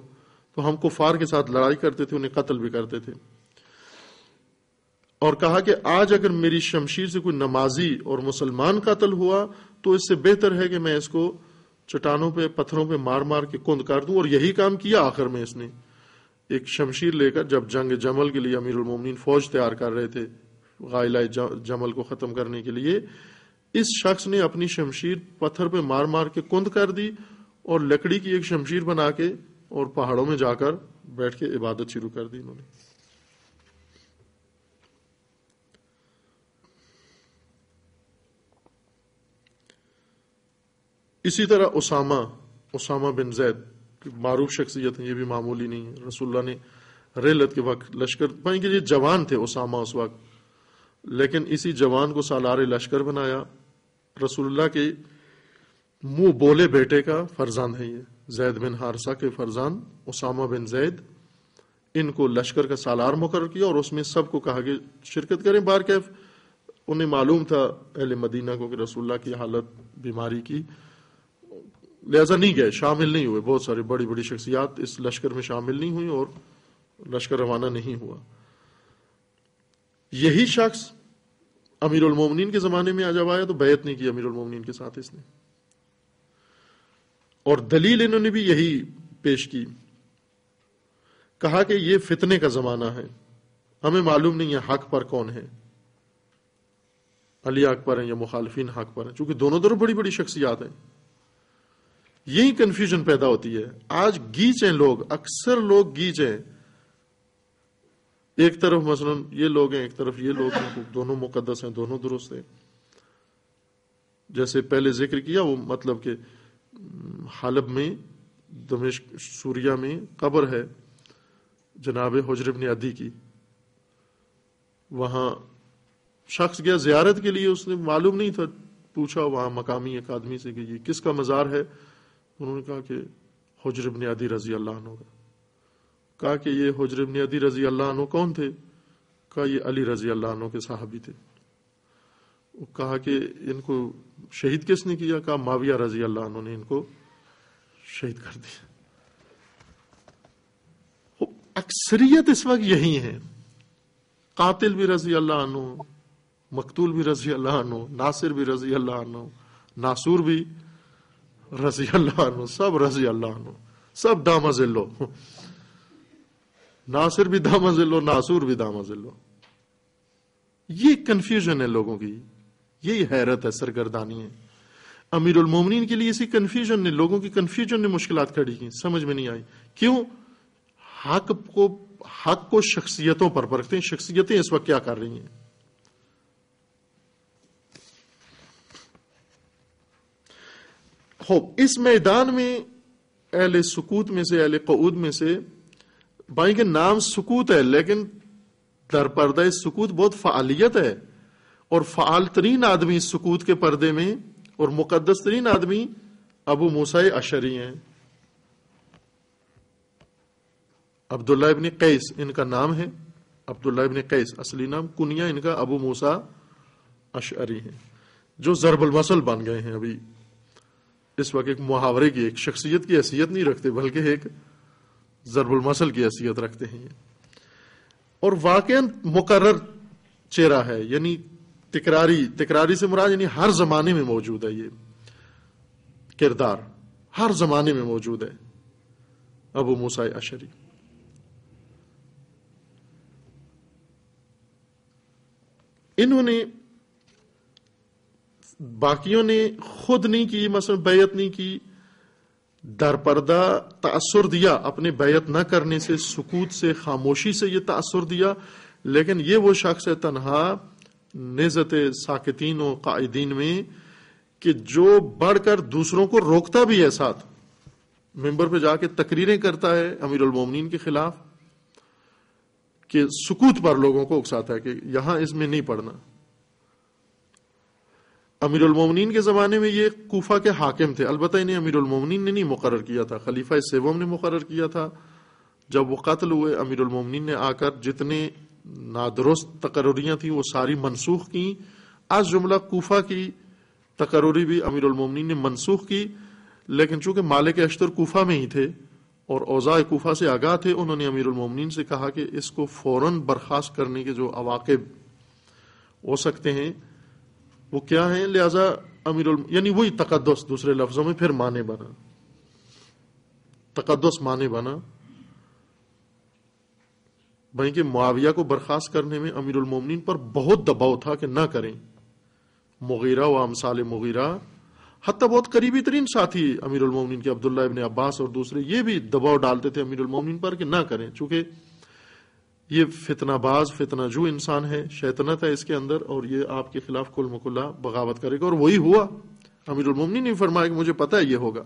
तो हम कुफार के साथ लड़ाई करते थे उन्हें कत्ल भी करते थे और कहा कि आज अगर मेरी शमशीर से कोई नमाजी और मुसलमान कतल हुआ तो इससे बेहतर है कि मैं इसको चट्टानों पे पत्थरों पर मार मार के कुंद कर दू और यही काम किया आखिर में इसने एक शमशीर लेकर जब जंग जमल के लिए अमीर उमोमिन फौज तैयार कर रहे थे गायला जमल को ख़त्म करने के लिए इस शख्स ने अपनी शमशीर पत्थर पर मार मार के कुंद कर दी और लकड़ी की एक शमशीर बना के और पहाड़ों में जाकर बैठ के इबादत शुरू कर दी इन्होंने इसी तरह उसामा उसामा बिन जैद मारूफ शख्सियत है ये भी मामूली नहीं है रसुल्ला ने रेलत के वक्त लश्कर के ये जवान थे उसामा उस वक्त लेकिन इसी जवान को सालार लश्कर बनाया रसूलुल्लाह के मुंह बोले बेटे का फरजान है ये जैद बिन हारसा के फरजान उसामा बिन जैद इनको लश्कर का सालार मुकर किया और उसमें सबको कहा कि शिरकत करें बार कैफ उन्हें मालूम था अहल मदीना को कि रसुल्ला की हालत बीमारी की लिहाजा नहीं गए शामिल नहीं हुए बहुत सारी बड़ी बड़ी शख्सियात इस लश्कर में शामिल नहीं हुई और लश्कर रवाना नहीं हुआ यही शख्स अमीरुल उलमोमिन के ज़माने में अजब आया तो बैत नहीं किया अमीर मोमिन के साथ इसने और दलील इन्होंने भी यही पेश की कहा कि यह फितने का ज़माना है हमें मालूम नहीं है हक पर कौन है अली हक पर है या मुखालफिन हक पर है चूंकि दोनों तरफ बड़ी बड़ी शख्सियात हैं यही कंफ्यूजन पैदा होती है आज गीच हैं लोग अक्सर लोग गीच हैं एक तरफ मसलन ये लोग हैं एक तरफ ये लोग हैं तो दोनों मुकदस हैं दोनों दुरुस्त हैं जैसे पहले जिक्र किया वो मतलब के हलब में दमिश सूरिया में कब्र है जनाब हजरब अदी की वहां शख्स गया जियारत के लिए उसने मालूम नहीं था पूछा वहां मकामी एक आदमी से कि ये किसका मज़ार है उन्होंने कहा कि हजरब अदी रजी अल्लाह होगा कहा कि ये हजरबन अदी रजी अल्लाह कौन थे कहा ये अली रजी अल्लाह के साहबी थे कहा कि इनको शहीद किसने किया कहा माविया रजी अल्लाह ने इनको शहीद कर दिया अक्सरियत इस वक्त यही है कातिल भी रजी अल्लाह मकतूल भी रजी अल्लाह नासिर भी रजी अल्लाह नासुर भी रजी अल्लाह सब रजी अल्लाह सब डामाजिल्लो नासिर भी दामन जिलो नासूर भी दामन जिलो ये कंफ्यूजन है लोगों की यही हैरत है सरगर्दानी है अमीर उलमोमिन के लिए इसी कंफ्यूजन ने लोगों की कंफ्यूजन ने मुश्किल खड़ी की समझ में नहीं आई क्यों हक को हक को शख्सियतों पर परखते हैं शख्सियतें इस वक्त क्या कर रही हैं खूब इस मैदान में अहल सुकूत में से अहल कऊद में से भाई के नाम सुकूत है लेकिन दर पर्दा सुकूत बहुत फालियत है और फाल तरीन आदमी सुकूत के पर्दे में और मुकदस तरीन आदमी अबू मूसा अशरी हैं अब्दुल्ला इबन कैस इनका नाम है अब्दुल्ला इबन कैस असली नाम कुनिया इनका अबू मूसा अशरी है जो जरबल मसल बन गए हैं अभी इस वक्त एक मुहावरे की एक शख्सियत की हैसियत नहीं रखते बल्कि एक ज़रबुलमसल की हैसियत रखते हैं ये और वाक़ मुकर चेहरा है यानी तिकरारी तिकरारी से मुराद यानी हर ज़माने में मौजूद है ये किरदार हर ज़माने में मौजूद है अबू मोसाई अशरी इन्होंने बाकियों ने खुद नहीं की मसल बैत नहीं की दरपर्दा तासुर दिया अपनी बैत न करने से सुकूत से खामोशी से यह तासुर दिया लेकिन ये वो शख्स है तनहा नजत साकिन व कायदीन में कि जो बढ़कर दूसरों को रोकता भी है साथ मेम्बर पर जाके तकरीरें करता है अमीर उलमोमिन के खिलाफ कि सुकूत पर लोगों को उकसाता है कि यहां इसमें नहीं पढ़ना अमीर अमीरमिन के ज़माने में ये कोफा के हाकिम थे अलबत् इन्हें अमीरमिन ने नहीं मुकर किया था खलीफा सेवम ने मुकर किया था जब वो कत्ल हुए अमीरमिन ने आकर जितने नादरुस्त तकरियाँ थी वो सारी मनसूख की आज जुमला कोफा की तकरी भी अमीर अमीरमिन ने मनसूख की लेकिन चूंकि मालिक अश्तर कोफा में ही थे और औज़ा कोफा से आगाह थे उन्होंने अमीर अमीरमिन से कहा कि इसको फौरन बर्खास्त करने के जो अवाकब हो सकते हैं वो क्या है लिहाजा अमीरुल यानी वही तकदस दूसरे लफ्जों में फिर माने बना तकदस माने बना भाई के मुआविया को बर्खास्त करने में अमीर मोमिन पर बहुत दबाव था कि ना करें मुगीरा व अमसाल मुगीरा हती बहुत करीबी तरीन साथी अमीर मोमिन के अब्दुल्ला इबन अब्बास और दूसरे ये भी दबाव डालते थे अमीर मोमिन पर कि ना करें चूंकि ये फितनाबाज फितना फितनाजू इंसान है शैतनत है इसके अंदर और ये आपके खिलाफ कुल मकुल्ला बगावत करेगा और वही हुआ अमीरमिन ने फरमाया कि मुझे पता है ये होगा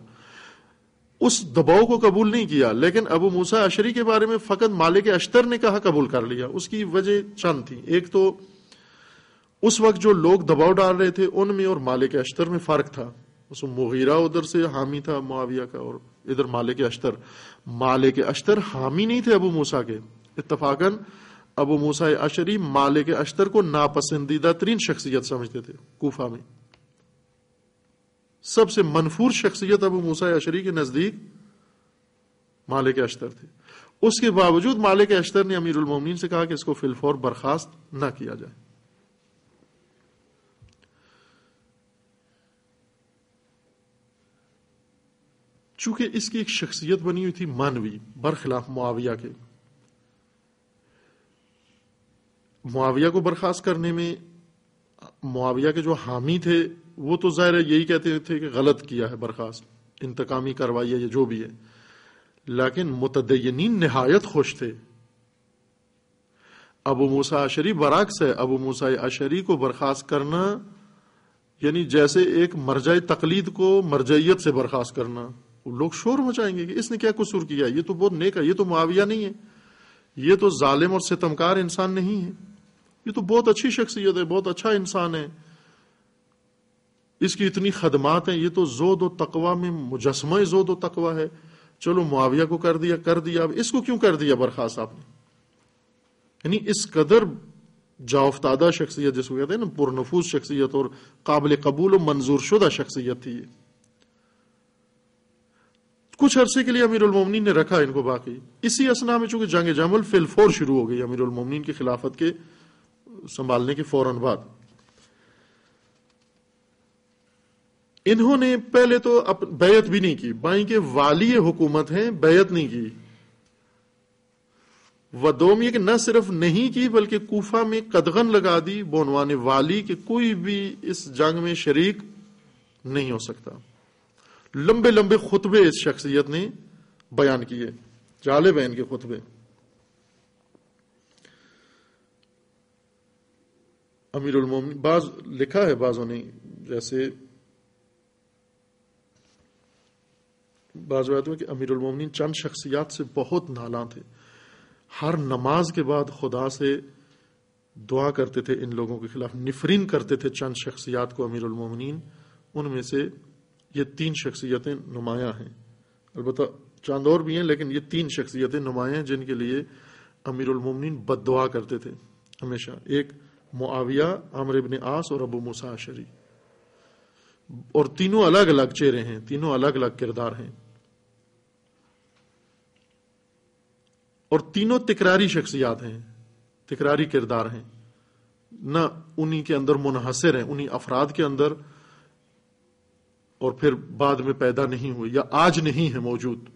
उस दबाव को कबूल नहीं किया लेकिन अबू मूसा अशरी के बारे में फ़कत मालिक अश्तर ने कहा कबूल कर लिया उसकी वजह चंद थी एक तो उस वक्त जो लोग दबाव डाल रहे थे उनमें और मालिक अश्तर में फ़र्क था उस मुगीरा उधर से हामी था मुआविया का और इधर मालिक अश्तर मालिक अश्तर हामी नहीं थे अबू मूसा के इतफाकन अबू मूसा अशरी मालिक अश्तर को नापसंदीदा तरीन शख्सियत समझते थे कोफा में सबसे मनफूर शख्सियत अब मूसा अशरी के नजदीक मालिक अश्तर थे उसके बावजूद मालिक अश्तर ने अमीर उलमोमिन से कहा कि इसको फिलफौर बर्खास्त ना किया जाए चूंकि इसकी एक शख्सियत बनी हुई थी मानवी बरखिलाफ मुआविया के मुआविया को बर्खास्त करने में मुआविया के जो हामी थे वो तो ज़ाहिर यही कहते थे कि गलत किया है बर्खास्त इंतकामी कार्रवाई है या जो भी है लेकिन मुतदयनीन नहायत खुश थे अबू मूसा अशरी बरक्स है अबू मूसा अशरी को बर्खास्त करना यानी जैसे एक मरजाई तकलीद को मरजयत से बर्खास्त करना लोग शोर मचाएंगे कि इसने क्या कसूर किया ये तो बहुत नेक है ये तो मुआविया नहीं है ये तो जालिम और सितमकार इंसान नहीं है ये तो बहुत अच्छी शख्सियत है बहुत अच्छा इंसान है इसकी इतनी खदमात है ये तो जो दो तकवा में मुजस्म जो व तकवा है चलो मुआविया को कर दिया कर दिया अब इसको क्यों कर दिया बरखास आपने यानी इस कदर जाफ्तादा शख्सियत जिसको कहते हैं ना पुरनफूज शख्सियत और काबिल कबूल और मंजूर शुदा शख्सियत थी कुछ अरसे के लिए अमीर उलमोमिन ने रखा इनको बाकी इसी असना में चूंकि जंग जमल फिलफोर शुरू हो गई अमीर उलमोमिन की खिलाफत के संभालने के फौरन बाद इन्होंने पहले तो अप, बैत भी नहीं की बाई के वाली हुकूमत है बैत नहीं की वदोम ये कि न सिर्फ नहीं की बल्कि कूफा में कदगन लगा दी बोनवान वाली कि कोई भी इस जंग में शरीक नहीं हो सकता लंबे लंबे खुतबे इस शख्सियत ने बयान किए जाले बैन के खुतबे अमीरुलमोमिन बाज लिखा है बाजों ने जैसे बाजवायत में कि अमीरुलमोमिन चंद शख्सियात से बहुत नाला थे हर नमाज के बाद खुदा से दुआ करते थे इन लोगों के खिलाफ निफरीन करते थे चंद शख्सियात को अमीर अमीरुलमोमिन उनमें से ये तीन शख्सियतें नुमाया हैं अलबत् चंद और भी हैं लेकिन ये तीन शख्सियतें नुमायाँ हैं जिनके लिए अमीरुलमोमिन बद दुआ करते थे हमेशा एक मुआविया आमर इबन आस और अबू मुसाशरी और तीनों अलग अलग चेहरे हैं तीनों अलग अलग किरदार हैं और तीनों तिकरारी शख्सियात हैं तिकरारी किरदार हैं न उन्हीं के अंदर मुनहसर हैं उन्हीं अफराद के अंदर और फिर बाद में पैदा नहीं हुए या आज नहीं है मौजूद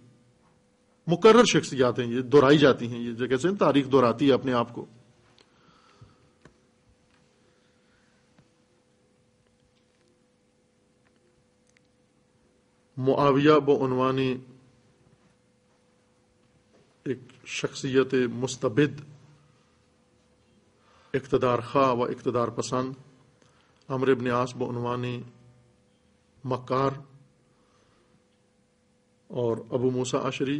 मुकर्र शख्सियात हैं ये दोहराई जाती हैं ये जैसे तारीख दोहराती है अपने आप को मुआविया बनवानी एक शख्सियत मुस्तबिद इकतदार खा व इकतदार पसंद अमर इबन आस बनवानी मकार और अबू मूसा आशरी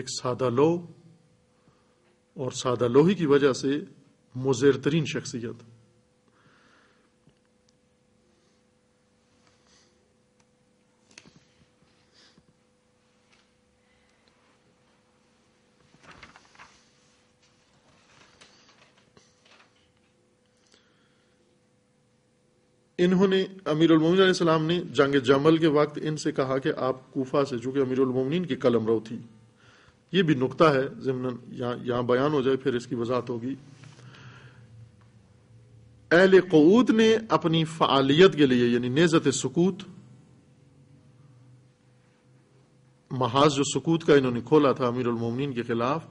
एक सादा लोह और सादा लोही की वजह से मुजर तरीन शख्सियत इन्होंने अमीर सलाम ने जंग जमल के वक्त इनसे कहा कि आप कोफा से चूंकि अमीर अमीरमिन की कलम रो थी ये भी नुकता है ज़मन यहाँ बयान हो जाए फिर इसकी वजाहत होगी अहल कऊद ने अपनी फ़ालियत के लिए यानी नेजत सकूत महाज जो सकूत का इन्होंने खोला था अमीर अमीरमिन के खिलाफ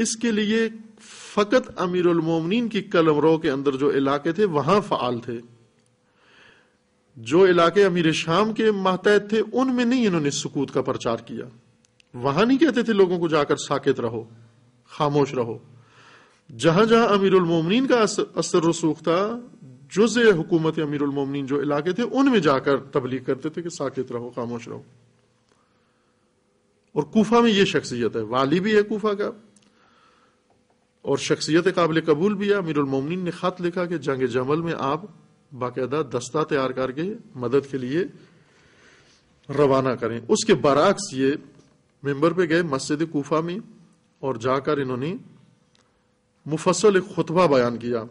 इसके लिए फ़कत अमीर अमीरमिन की कलम रो के अंदर जो इलाके थे वहां फ़ाल थे जो इलाके अमीर शाम के मातहत थे उनमें नहीं इन्होंने सुकूत का प्रचार किया वहां नहीं कहते थे लोगों को जाकर साकेत रहो खामोश रहो जहां जहां अमीर अमीरमिन का असर रसूख था जुज हुकूमत अमीरमिन जो इलाके थे उनमें जाकर तबलीग करते थे कि साकेत रहो खामोश रहो और कोफा में यह शख्सियत है वाली भी है कोफा का और शख्सियत काबिल कबूल भी है अमीर अमीरमिन ने खत लिखा कि जंग जमल में आप बाकायदा दस्ता तैयार करके मदद के लिए रवाना करें उसके बरक्स ये मेंबर पे गए मस्जिद कोफा में और जाकर इन्होंने मुफसल एक खुतबा बयान किया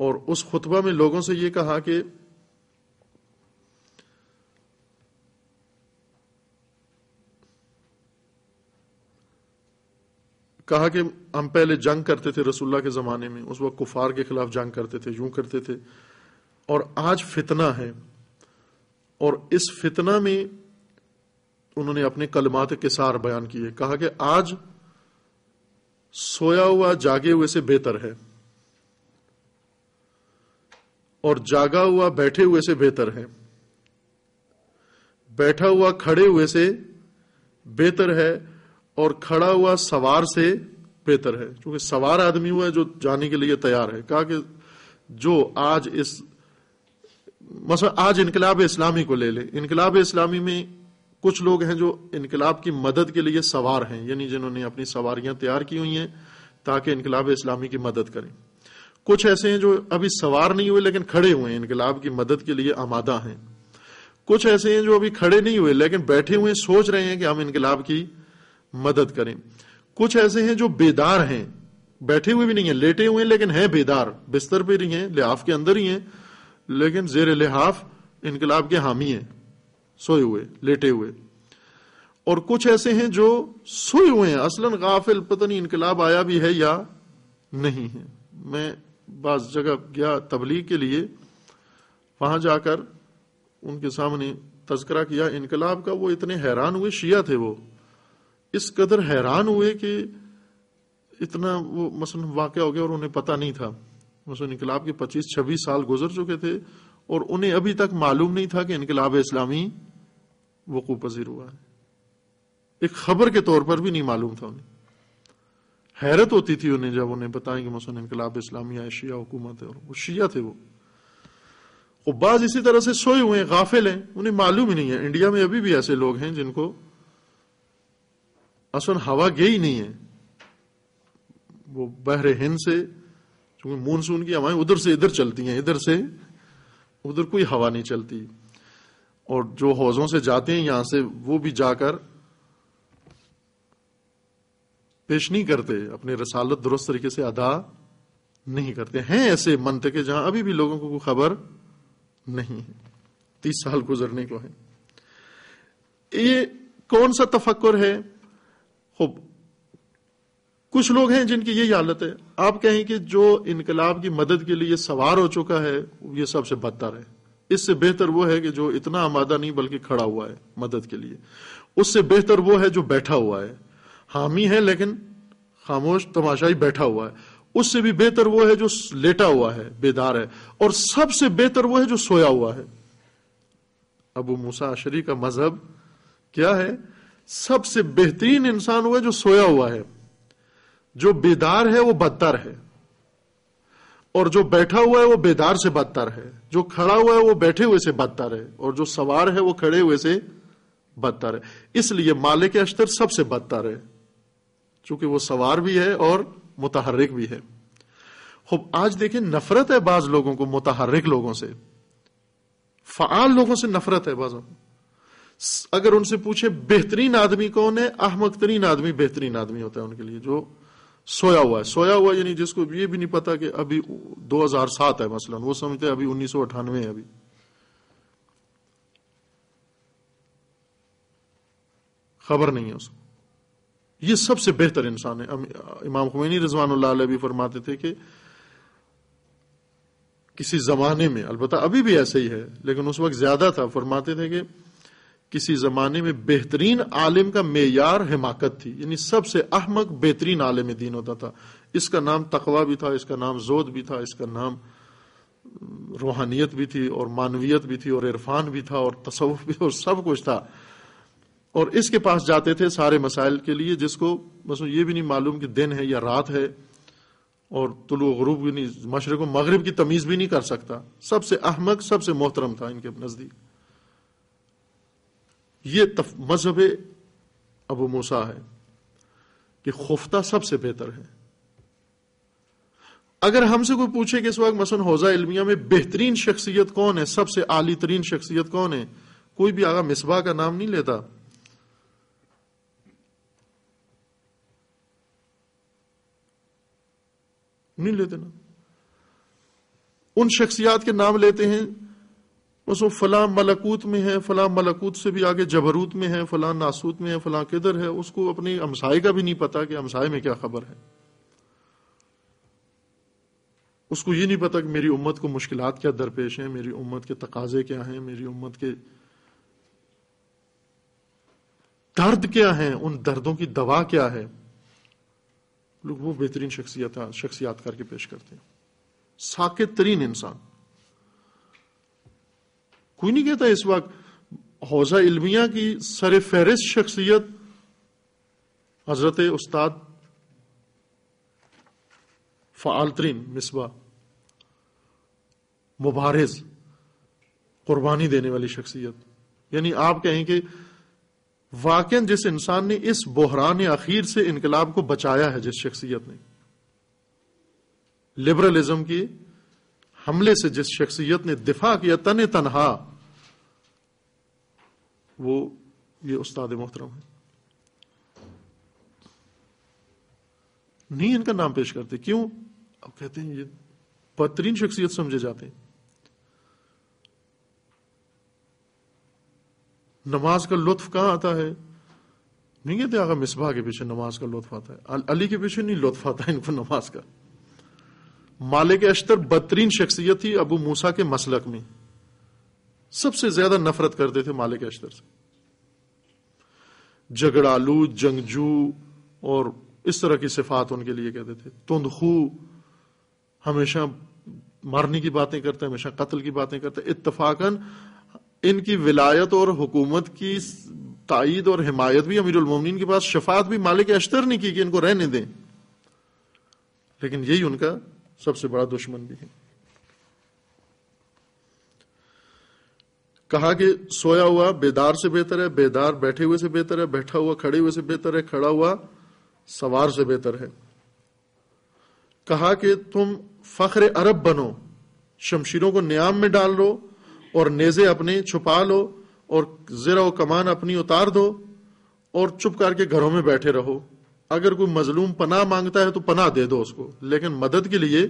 और उस खुतबा में लोगों से ये कहा कि कहा कि हम पहले जंग करते थे रसुल्ला के ज़माने में उस वक्त कुफार के खिलाफ जंग करते थे यूं करते थे और आज फितना है और इस फितना में उन्होंने अपने कलमात के सार बयान किए कहा कि आज सोया हुआ जागे हुए से बेहतर है और जागा हुआ बैठे हुए से बेहतर है बैठा हुआ खड़े हुए से बेहतर है और खड़ा हुआ सवार से बेहतर है क्योंकि सवार आदमी हुआ है जो जाने के लिए तैयार है कहा कि जो आज इस मसला आज इनकलाब इस्लामी को ले ले इनकलाब इस्लामी में कुछ लोग हैं जो इनकलाब की मदद के लिए सवार हैं यानी जिन्होंने अपनी सवारियां तैयार की हुई हैं ताकि इनकलाब इस्लामी की मदद करें कुछ ऐसे हैं जो अभी सवार नहीं हुए लेकिन खड़े हुए हैं इनकलाब की मदद के लिए आमादा हैं कुछ ऐसे हैं जो अभी खड़े नहीं हुए लेकिन बैठे हुए सोच रहे हैं कि हम इनकलाब की मदद करें कुछ ऐसे हैं जो बेदार हैं बैठे हुए भी नहीं है लेटे हुए लेकिन है बेदार बिस्तर पे नहीं है लिहाफ के अंदर ही है लेकिन जेर लिहाफ इनकलाब के हामी हैं सोए हुए लेटे हुए और कुछ ऐसे हैं जो सोए हुए हैं असलन गाफिल पता नहीं इनकलाब आया भी है या नहीं है मैं बाज जगह गया तबलीग के लिए वहां जाकर उनके सामने तस्करा किया इनकलाब का वो इतने हैरान हुए शिया थे वो इस कदर हैरान हुए कि इतना वो मसलन वाक़ हो गया और उन्हें पता नहीं था मसून इनकलाब के 25 छब्बीस साल गुजर चुके थे और उन्हें अभी तक मालूम नहीं था कि इनकलाब इस्लामी वकू पजीर हुआ है एक खबर के तौर पर भी नहीं मालूम था उन्हें हैरत होती थी उन्हें जब उन्हें बताया कि मसून इनकलाब इस्लामिया शिया हुकूमत है और वो शिया थे वो और बाज इसी तरह से सोए हुए गाफिल हैं उन्हें मालूम ही नहीं है इंडिया में अभी भी ऐसे लोग हैं जिनको असन हवा गई नहीं है वो बहरे हिंद से क्योंकि मानसून की हवाएं उधर से इधर चलती हैं इधर से उधर कोई हवा नहीं चलती और जो हौजों से जाते हैं यहां से वो भी जाकर पेश नहीं करते अपने रसालत दुरुस्त तरीके से अदा नहीं करते हैं ऐसे मंत्र के जहां अभी भी लोगों को खबर नहीं है तीस साल गुजरने को है ये कौन सा तफक्र है खूब कुछ लोग हैं जिनकी यही हालत है आप कहें कि जो इनकलाब की मदद के लिए सवार हो चुका है ये सबसे बदतर है इससे बेहतर वो है कि जो इतना आमादा नहीं बल्कि खड़ा हुआ है मदद के लिए उससे बेहतर वो है जो बैठा हुआ है हामी है लेकिन खामोश तमाशाई बैठा हुआ है उससे भी बेहतर वो है जो लेटा हुआ है बेदार है और सबसे बेहतर वो है जो सोया हुआ है अबू मूसा अशरी का मजहब क्या है सबसे बेहतरीन इंसान वो है जो सोया हुआ है जो बेदार है वो बदतर है और जो बैठा हुआ है वो बेदार से बदतर है जो खड़ा हुआ है वो बैठे हुए से बदतर है और जो सवार है वो खड़े हुए से बदतर है इसलिए माले के अश्तर सबसे बदतर है चूंकि वो सवार भी है और मुतहरिक भी है खूब आज देखें नफरत है बाज लोगों को मुतहरिक लोगों से फाल लोगों से नफरत है बाजों को अगर उनसे पूछे बेहतरीन आदमी कौन है अहमक तरीन आदमी बेहतरीन आदमी होता है उनके लिए जो सोया हुआ है सोया हुआ यानी जिसको ये भी नहीं पता कि अभी 2007 है मसलन वो समझते अभी उन्नीस है अभी खबर नहीं है उसको ये सबसे बेहतर इंसान है इमाम खुमैनी रजवान भी फरमाते थे कि किसी जमाने में अलबत् अभी भी ऐसे ही है लेकिन उस वक्त ज्यादा था फरमाते थे कि किसी जमाने में बेहतरीन आलिम का मेयार हिमाकत थी यानी सबसे अहमक बेहतरीन आलिम दीन होता था इसका नाम तकवा भी था इसका नाम जोद भी था इसका नाम रूहानियत भी थी और मानवीयत भी थी और इरफान भी था और तसवुफ भी और सब कुछ था और इसके पास जाते थे सारे मसाइल के लिए जिसको बस ये भी नहीं मालूम कि दिन है या रात है और तुलु गरूब भी नहीं मशरक मगरब की तमीज़ भी नहीं कर सकता सबसे अहमक सबसे मोहतरम था इनके नज़दीक ये मजहब अबू मूसा है कि खुफ्ता सबसे बेहतर है अगर हमसे कोई पूछे कि इस वक्त मसन होजा इल्मिया में बेहतरीन शख्सियत कौन है सबसे आली तरीन शख्सियत कौन है कोई भी आगा मिसबा का नाम नहीं लेता नहीं लेते ना उन शख्सियात के नाम लेते हैं बस वो फला मलकूत में है फला मलकूत से भी आगे जबरूत में है फला नासूत में है फला किधर है उसको अपने हमसाय का भी नहीं पता कि हमसाय में क्या खबर है उसको ये नहीं पता कि मेरी उम्मत को मुश्किल क्या दरपेश है मेरी उम्मत के तकाजे क्या है मेरी उम्मत के दर्द क्या है उन दर्दों की दवा क्या है लोग वो बेहतरीन शख्सियत शख्सियात करके पेश करते हैं साकेत तरीन इंसान कोई नहीं कहता इस वक्त हौजा इल्मिया की सर फहरिस्त शख्सियत हजरत उस्ताद फ़ालतरीन मिसबा मुबारिस कुर्बानी देने वाली शख्सियत यानी आप कहें कि वाक़ जिस इंसान ने इस बहरान आखिर से इनकलाब को बचाया है जिस शख्सियत ने लिबरलिज्म के हमले से जिस शख्सियत ने दिफा किया तन तनहा वो ये उस्ताद मोहतरम है नहीं इनका नाम पेश करते क्यों अब कहते हैं ये बदतरीन शख्सियत समझे जाते हैं नमाज का लुत्फ कहाँ आता है नहीं कहते आगा मिसबा के पीछे नमाज का लुत्फ आता है अली के पीछे नहीं लुत्फ आता है इनको नमाज का मालिक अश्तर बदतरीन शख्सियत थी अबू मूसा के मसलक में सबसे ज्यादा नफरत करते थे मालिक अश्तर से जगड़ालू जंगजू और इस तरह की सिफात उनके लिए कहते थे तुंदखू हमेशा मारने की बातें करते हमेशा कत्ल की बातें करते इतफाकन इनकी विलायत और हुकूमत की तायद और हिमायत भी अमीर अमीरमिन के पास शफात भी मालिक अश्तर ने की कि इनको रहने दें लेकिन यही उनका सबसे बड़ा दुश्मन भी है कहा कि सोया हुआ बेदार से बेहतर है बेदार बैठे हुए से बेहतर है बैठा हुआ खड़े हुए से बेहतर है खड़ा हुआ सवार से बेहतर है कहा कि तुम फख्र अरब बनो शमशीरों को न्याम में डाल लो और नेजे अपने छुपा लो और जरा कमान अपनी उतार दो और चुप करके घरों में बैठे रहो अगर कोई मजलूम पनाह मांगता है तो पनाह दे दो उसको लेकिन मदद के लिए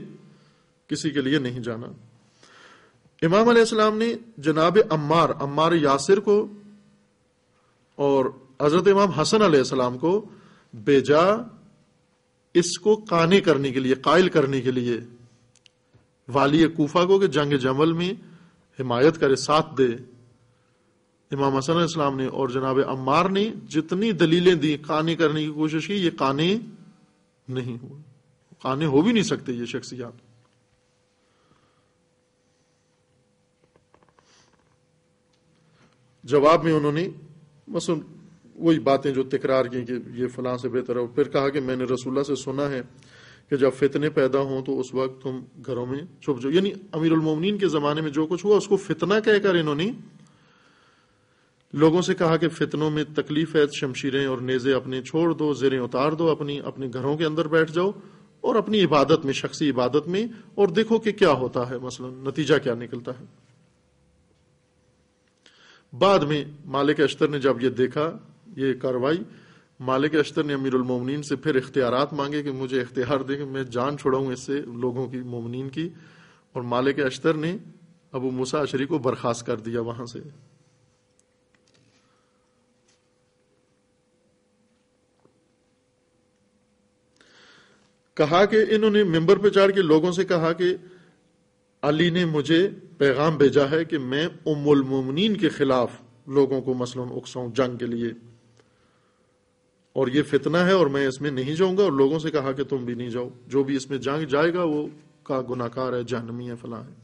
किसी के लिए नहीं जाना इमाम अलैहिस्सलाम ने जनाब अम्मार अम्मार यासिर को और हजरत इमाम हसन अलैहिस्सलाम को बेजा इसको काने करने के लिए कायल करने के लिए वाली कोफा को कि जंग जमल में हिमायत करे साथ दे इमाम हसन इस्लाम ने और जनाब अम्मार ने जितनी दलीलें दी काने करने की कोशिश की ये काने नहीं हुए काने हो भी नहीं सकते ये शख्सियात जवाब में उन्होंने बस वही बातें जो तकरार की कि ये फलां से बेहतर है फिर कहा कि मैंने रसूल्ला से सुना है कि जब फितने पैदा हों तो उस वक्त तुम घरों में छुप जाओ यानी अमीरमिन के ज़माने में जो कुछ हुआ उसको फितना कहकर इन्होंने लोगों से कहा कि फितनों में तकलीफ है शमशीरें और नेज़े अपने छोड़ दो जेरे उतार दो अपनी अपने घरों के अंदर बैठ जाओ और अपनी इबादत में शख्सी इबादत में और देखो कि क्या होता है मसलन नतीजा क्या निकलता है बाद में मालिक अश्तर ने जब यह देखा ये कार्रवाई मालिक अश्तर ने अमीर मोमिन से फिर इख्तियार मांगे कि मुझे इख्तियार दे कि मैं जान छोड़ाऊँ इससे लोगों की मोमिन की और मालिक अश्तर ने अबू मूसा अशरी को बर्खास्त कर दिया वहां से कहा कि इन्होंने मेंबर प्रचार के लोगों से कहा कि अली ने मुझे पैगाम भेजा है कि मैं उमुलमोमिन के खिलाफ लोगों को मसलन उकसाऊं जंग के लिए और ये फितना है और मैं इसमें नहीं जाऊंगा और लोगों से कहा कि तुम भी नहीं जाओ जो भी इसमें जंग जाएगा वो का गुनाकार है जहनमी है फला है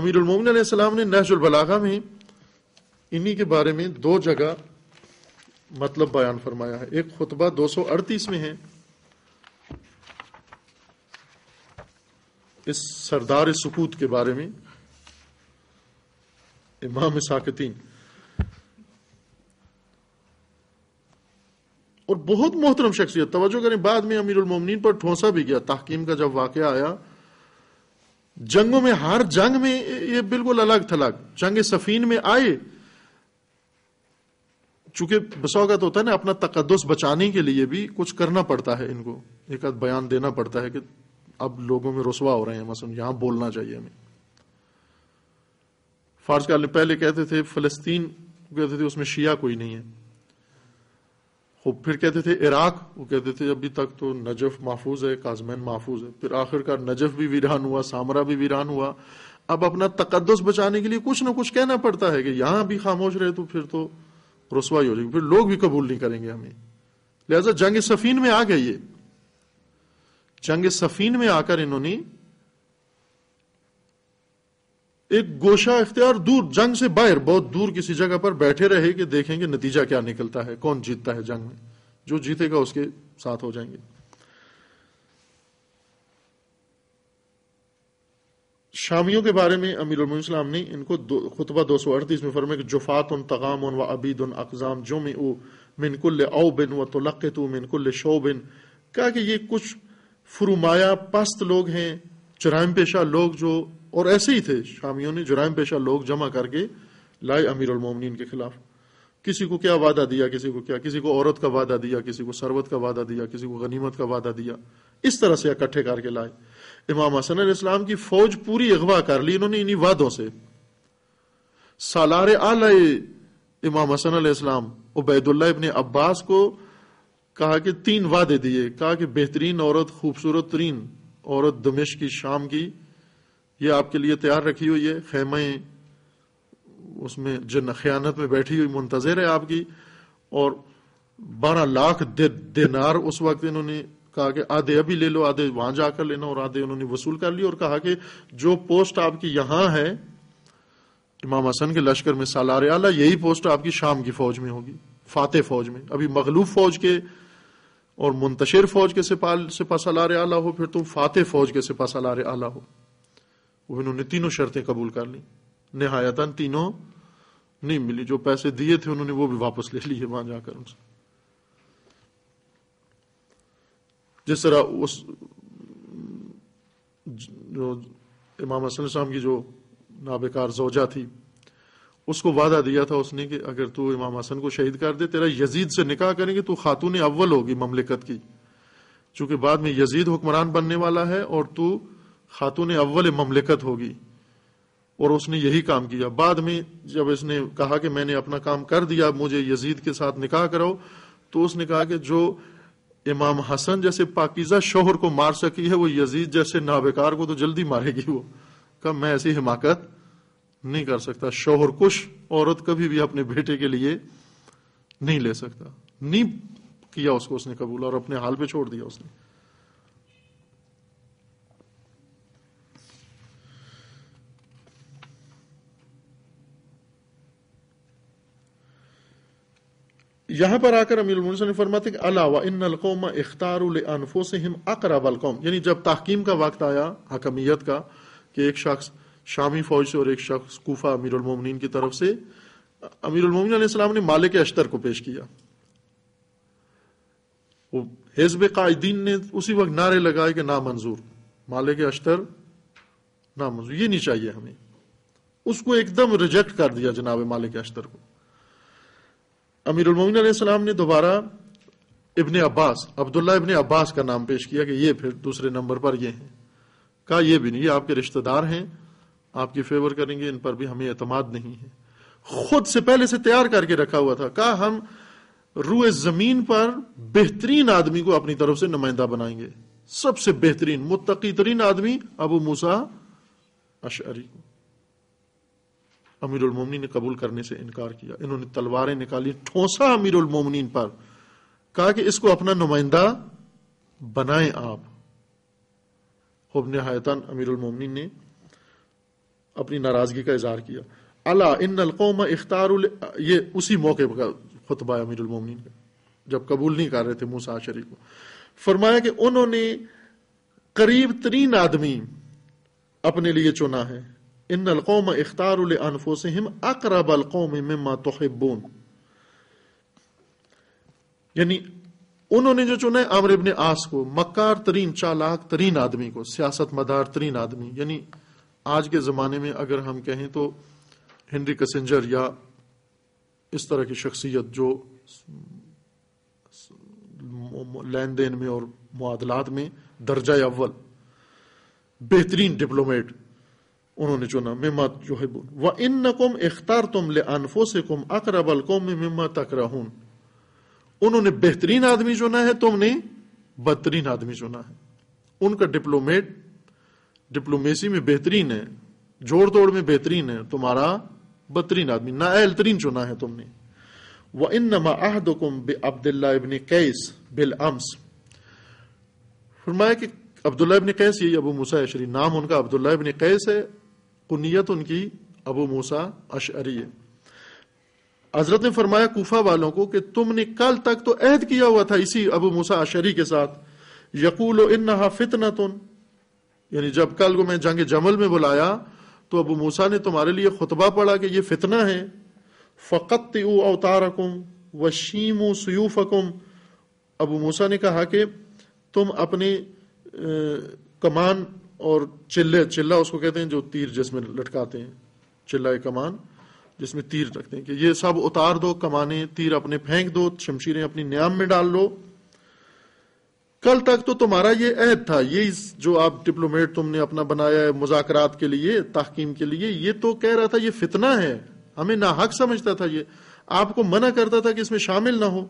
अमीरमिन सलाम ने नहजुलबलागा में इन्हीं के बारे में दो जगह मतलब बयान फरमाया है एक खुतबा दो सौ अड़तीस में है इस सरदार सुकूत के बारे में इमाम साकतीन और बहुत मोहतरम शख्सियत तवज्जो करें बाद में अमीर उलमोमिन पर ठोसा भी गया तहकीम का जब वाक़ आया जंगों में हर जंग में ये बिल्कुल अलग थलग जंग सफीन में आए चूंकि बसौगत होता है ना अपना तकदस बचाने के लिए भी कुछ करना पड़ता है इनको एक आध बयान देना पड़ता है कि अब लोगों में रसवा हो रहे हैं मसलन यहां बोलना चाहिए हमें फारस का पहले कहते थे फलस्तीन कहते थे उसमें शिया कोई नहीं है फिर कहते थे इराक वो कहते थे अभी तक तो नजफ महफूज है काजमैन महफूज है फिर आखिरकार नजफ भी वीरान हुआ सामरा भी वीरान हुआ अब अपना तकदस बचाने के लिए कुछ ना कुछ कहना पड़ता है कि यहां भी खामोश रहे तो फिर तो रसवाई हो जाएगी फिर लोग भी कबूल नहीं करेंगे हमें लिहाजा जंग सफीन में आ गए ये जंग सफीन में आकर इन्होंने एक गोशा इख्तियार दूर जंग से बाहर बहुत दूर किसी जगह पर बैठे रहे कि देखेंगे नतीजा क्या निकलता है कौन जीतता है जंग में जो जीतेगा उसके साथ हो जाएंगे शामियों के बारे में अमीर उलम ने इनको खुतबा दो सौ अड़तीस में फरमा कि जुफात उन तगाम उन व अबीद उन अकजाम जो में ओ मिनकुल्ले औ बिन व तलक़ तो मिनकुल शो बिन कहा कि ये कुछ फुरुमाया पस्त लोग हैं जराइम पेशा लोग जो और ऐसे ही थे शामियों ने जराइम पेशा लोग जमा करके लाए अमीर उलमोमिन के खिलाफ किसी को क्या वादा दिया किसी को क्या किसी को औरत का वादा दिया किसी को सरवत का वादा दिया किसी को गनीमत का वादा दिया इस तरह से इकट्ठे करके लाए इमाम हसन इस्लाम की फौज पूरी अगवा कर ली इन्होंने इन्हीं वादों से सालार आल इमाम हसन इस्लाम उबैदुल्ला इबन अब्बास को कहा कि तीन वादे दिए कहा कि बेहतरीन औरत खूबसूरत तरीन औरत दमिश की शाम की ये आपके लिए तैयार रखी हुई है खेमें उसमें जन खयानत में बैठी हुई मुंतजर है आपकी और बारह लाख दिनार उस वक्त इन्होंने कहा कि आधे अभी ले लो आधे वहां जाकर लेना और आधे उन्होंने वसूल कर लिए और कहा कि जो पोस्ट आपकी यहां है इमाम हसन के लश्कर में सालार आला यही पोस्ट आपकी शाम की फौज में होगी फाते फौज में अभी मखलूफ फौज के और मुंतशिर फौज के सिपाल सिपा सलार आला हो फिर तुम फातह फौज के सिपा सलार आला हो वो इन्होंने तीनों शर्तें कबूल कर ली नहायता तीनों नहीं मिली जो पैसे दिए थे उन्होंने वो भी वापस ले लिए वहां जाकर उनसे जिस तरह उस जो इमाम हसन साहब की जो नाबेकार जोजा थी उसको वादा दिया था उसने कि अगर तू इमाम हसन को शहीद कर दे तेरा यजीद से निकाह करेंगे तो खातून अव्वल होगी ममलिकत की चूंकि बाद में यजीद हुक्मरान बनने वाला है और तू खातून अव्वल ममलिकत होगी और उसने यही काम किया बाद में जब इसने कहा कि मैंने अपना काम कर दिया मुझे यजीद के साथ निकाह कराओ तो उसने कहा कि जो इमाम हसन जैसे पाकिजा शोहर को मार सकी है वो यजीद जैसे नाबेकार को तो जल्दी मारेगी वो कब मैं ऐसी हिमाकत नहीं कर सकता शोहर कुश औरत कभी भी अपने बेटे के लिए नहीं ले सकता नहीं किया उसको उसने कबूल और अपने हाल पे छोड़ दिया उसने यहां पर आकर अमीर ने फरमाते कि अलावा इन नलकोम अख्तार अनफो से हिम अकरा यानी जब तहकीम का वक्त आया हकमीत का कि एक शख्स शामी फौज से और एक शख्स कूफा अमीर उलमोमिन की तरफ से अमीर उलमोमिन ने मालिक अश्तर को पेश किया वो हिजब कायदीन ने उसी वक्त नारे लगाए कि नामंजूर मालिक अश्तर नामंजूर ये नहीं चाहिए हमें उसको एकदम रिजेक्ट कर दिया जनाब मालिक अश्तर को अमीर उलमोमिन ने दोबारा इबन अब्बास अब्दुल्ला इबन अब्बास का नाम पेश किया कि ये फिर दूसरे नंबर पर ये हैं कहा यह भी नहीं ये आपके रिश्तेदार हैं आपकी फेवर करेंगे इन पर भी हमें अतमाद नहीं है खुद से पहले से तैयार करके रखा हुआ था कहा हम रूए जमीन पर बेहतरीन आदमी को अपनी तरफ से नुमाइंदा बनाएंगे सबसे बेहतरीन मुतकी तरीन आदमी अबू मूसा अशरी को अमीर उलमोमिन ने कबूल करने से इनकार किया इन्होंने तलवारें निकाली ठोसा अमीर उलमोमिन पर कहा कि इसको अपना नुमाइंदा बनाए आप हुबन हयतन अमीर उलमोमिन ने अपनी नाराजगी का इजहार किया अला इन कौम इख्तार ये उसी मौके पर खुतबा अमीरमिन का जब कबूल नहीं कर रहे थे मूसा शरीफ को फरमाया कि उन्होंने करीब तरीन आदमी अपने लिए चुना है इन कौम इख्तार अनफोसम अकरब अलकौम मम्मा तोहबून यानी उन्होंने जो चुना है आमर आस को मक्कार तरीन चालाक तरीन आदमी को सियासत मदार तरीन आदमी यानी आज के ज़माने में अगर हम कहें तो हेनरी कसेंजर या इस तरह की शख्सियत जो लेन देन में और मुआदलात में दर्जा अव्वल बेहतरीन डिप्लोमेट उन्होंने चुना मिम्मा जो है व इन नकुम इख्तार तुम ले अनफो से कुम अकरबल कुम मिम्मा तकराहून उन्होंने बेहतरीन आदमी चुना है तुमने बदतरीन आदमी चुना है उनका डिप्लोमेट डिप्लोमेसी में बेहतरीन है जोड़ तोड़ में बेहतरीन है तुम्हारा बदतरीन आदमी ना अहल तरीन चुना है तुमने वह इन नमा अहदुम अब्दुल्ला इबन कैस बिल अम्स फरमाया कि अब्दुल्ला इबन कैस ये अबू मूसा अशरी नाम उनका अब्दुल्ला इबन कैस है कुनीत उनकी अबू मूसा अशरी है हजरत ने फरमाया कूफा वालों को कि तुमने कल तक तो अहद किया हुआ था इसी अबू मूसा अशरी के साथ यकूल इन नहा फितना तुन यानी जब कल को मैं जंग जमल में बुलाया तो अबू मूसा ने तुम्हारे लिए खुतबा पढ़ा कि यह फितना है फ़कत ऊ अवतारकुम वशीम सयूफ़कुम अबू मूसा ने कहा कि तुम अपने कमान और चिल्ले चिल्ला उसको कहते हैं जो तीर जिसमें लटकाते हैं चिल्ला कमान जिसमें तीर रखते हैं कि ये सब उतार दो कमाने तीर अपने फेंक दो शमशीरें अपनी न्याम में डाल लो कल तक तो तुम्हारा ये अहद था ये जो आप डिप्लोमेट तुमने अपना बनाया है मुजाकरात के लिए तहकीम के लिए ये तो कह रहा था ये फितना है हमें ना हक समझता था ये आपको मना करता था कि इसमें शामिल ना हो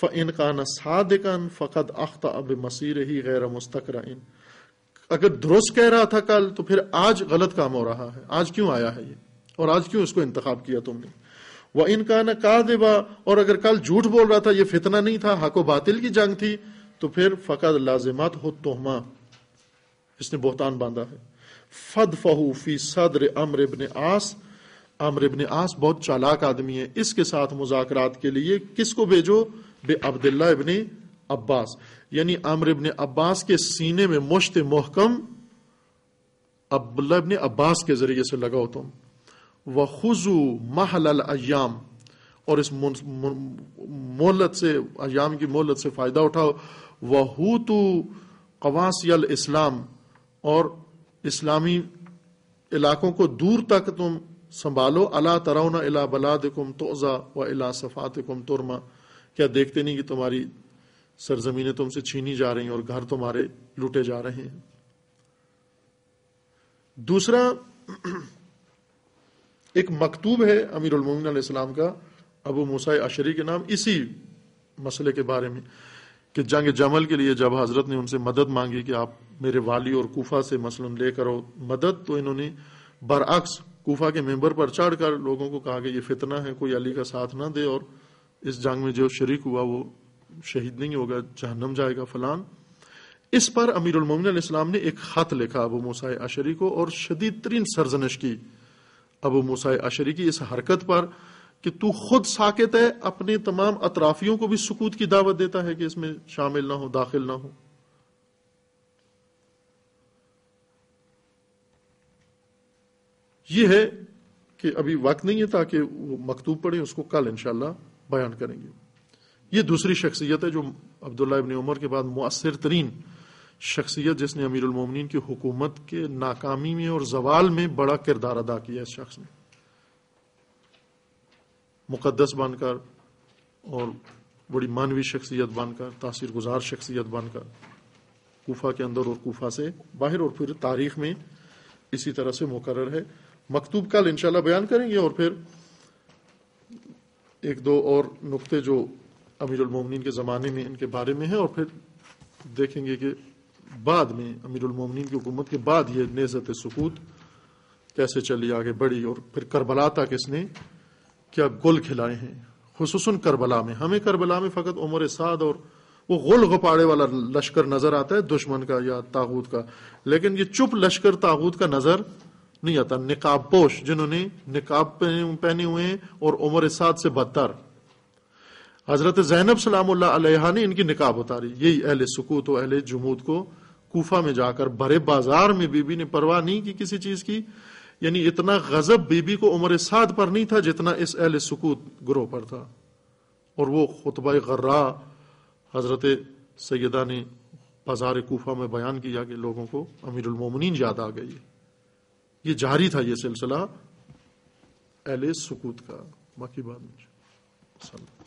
फ इनकान सादिकान फ़कद अख्ता अब मसीर ही गैर मुस्तकर अगर दुरुस्त कह रहा था कल तो फिर आज गलत काम हो रहा है आज क्यों आया है ये और आज क्यों इसको इंतखब किया तुमने वह इनकान का देवा और अगर कल झूठ बोल रहा था ये फितना नहीं था हको बातिल की जंग थी तो फिर फ़कत लाजिमत हो तोहमा इसने बोहतान बांधा है फद फहू फी सदर अमर इबन आस अमर इबन आस बहुत चालाक आदमी है इसके साथ मुजाकरात के लिए किसको भेजो बे अब्दुल्ला इबन अब्बास यानी अमर इबन अब्बास के सीने में मुश्त मोहकम अब्दुल्ला इबन अब्बास के जरिए से लगाओ तुम व खुजू महल अयाम और इस मोहलत से अयाम की मोहलत से फ़ायदा उठाओ वहूतु कवासियल इस्लाम और इस्लामी इलाकों को दूर तक तुम संभालो अला तरौना इला बलादकुम तोज़ा व इला सफ़ातकुम तुरमा क्या देखते नहीं कि तुम्हारी सरजमीने तुमसे छीनी जा रही हैं और घर तुम्हारे लूटे जा रहे हैं दूसरा एक मकतूब है अमीर उलमोमिन का अबू मूसा अशरी के नाम इसी मसले के बारे में कि जंग जमल के लिए जब हजरत ने उनसे मदद मांगी कि आप मेरे वाली और कोफा से मसलन ले करो मदद तो इन्होंने बरअक्स कोफा के मेंबर पर चढ़कर लोगों को कहा कि ये फितना है कोई अली का साथ ना दे और इस जंग में जो शरीक हुआ वो शहीद नहीं होगा जहन्नम जाएगा फलान इस पर अमीर इस्लाम ने एक खत लिखा अबू मूसा अशरी को और शदीद तरीन सरजनश की अबू मूसा अशरी की इस हरकत पर कि तू खुद साकित है अपने तमाम अतराफियों को भी सुकूत की दावत देता है कि इसमें शामिल ना हो दाखिल ना हो यह है कि अभी वक्त नहीं है ताकि वो मकतूब पड़े उसको कल इंशाला बयान करेंगे ये दूसरी शख्सियत है जो अब्दुल्ला इबन उमर के बाद मुसर तरीन शख्सियत जिसने अमीरमिन की हुकूमत के नाकामी में और जवाल में बड़ा किरदार अदा किया इस शख्स ने मुकदस बनकर और बड़ी मानवी शख्सियत बनकर तासीर गुजार शख्सियत बनकर कोफा के अंदर और कोफा से बाहर और फिर तारीख में इसी तरह से मुकर है मकतूब कल इंशाल्लाह बयान करेंगे और फिर एक दो और नुकते जो अमीरमिन के ज़माने में इनके बारे में है और फिर देखेंगे कि बाद में अमीरमिन की हुकूमत के बाद ये नज़त सकूत कैसे चली आगे बढ़ी और फिर करबला तक इसने क्या गुल खिलाए हैं खसूस करबला में हमें करबला में फ़कत उमर साद और वो गुल गपाड़े वाला लश्कर नजर आता है दुश्मन का या ताबूत का लेकिन ये चुप लश्कर ताहूत का नजर नहीं आता निकाब पोश जिन्होंने निकाब पहने हुए हैं और उमर साद से बदतर हजरत जैनब सलाम ने इनकी निकाब उतारी यही अहल सुकूत और अहल जमूद को कूफा में जाकर भरे बाजार में बीबी ने परवाह नहीं की किसी चीज की यानी इतना गजब बीबी को उम्र साद पर नहीं था जितना इस अहल सकूत ग्रोह पर था और वो खुतबा गर्रा हजरत सैदा ने बाजार कोफा में बयान किया कि लोगों को अमीर अमीरमिन याद आ गई ये जारी था ये सिलसिला अहल सकूत का बाकी बाद में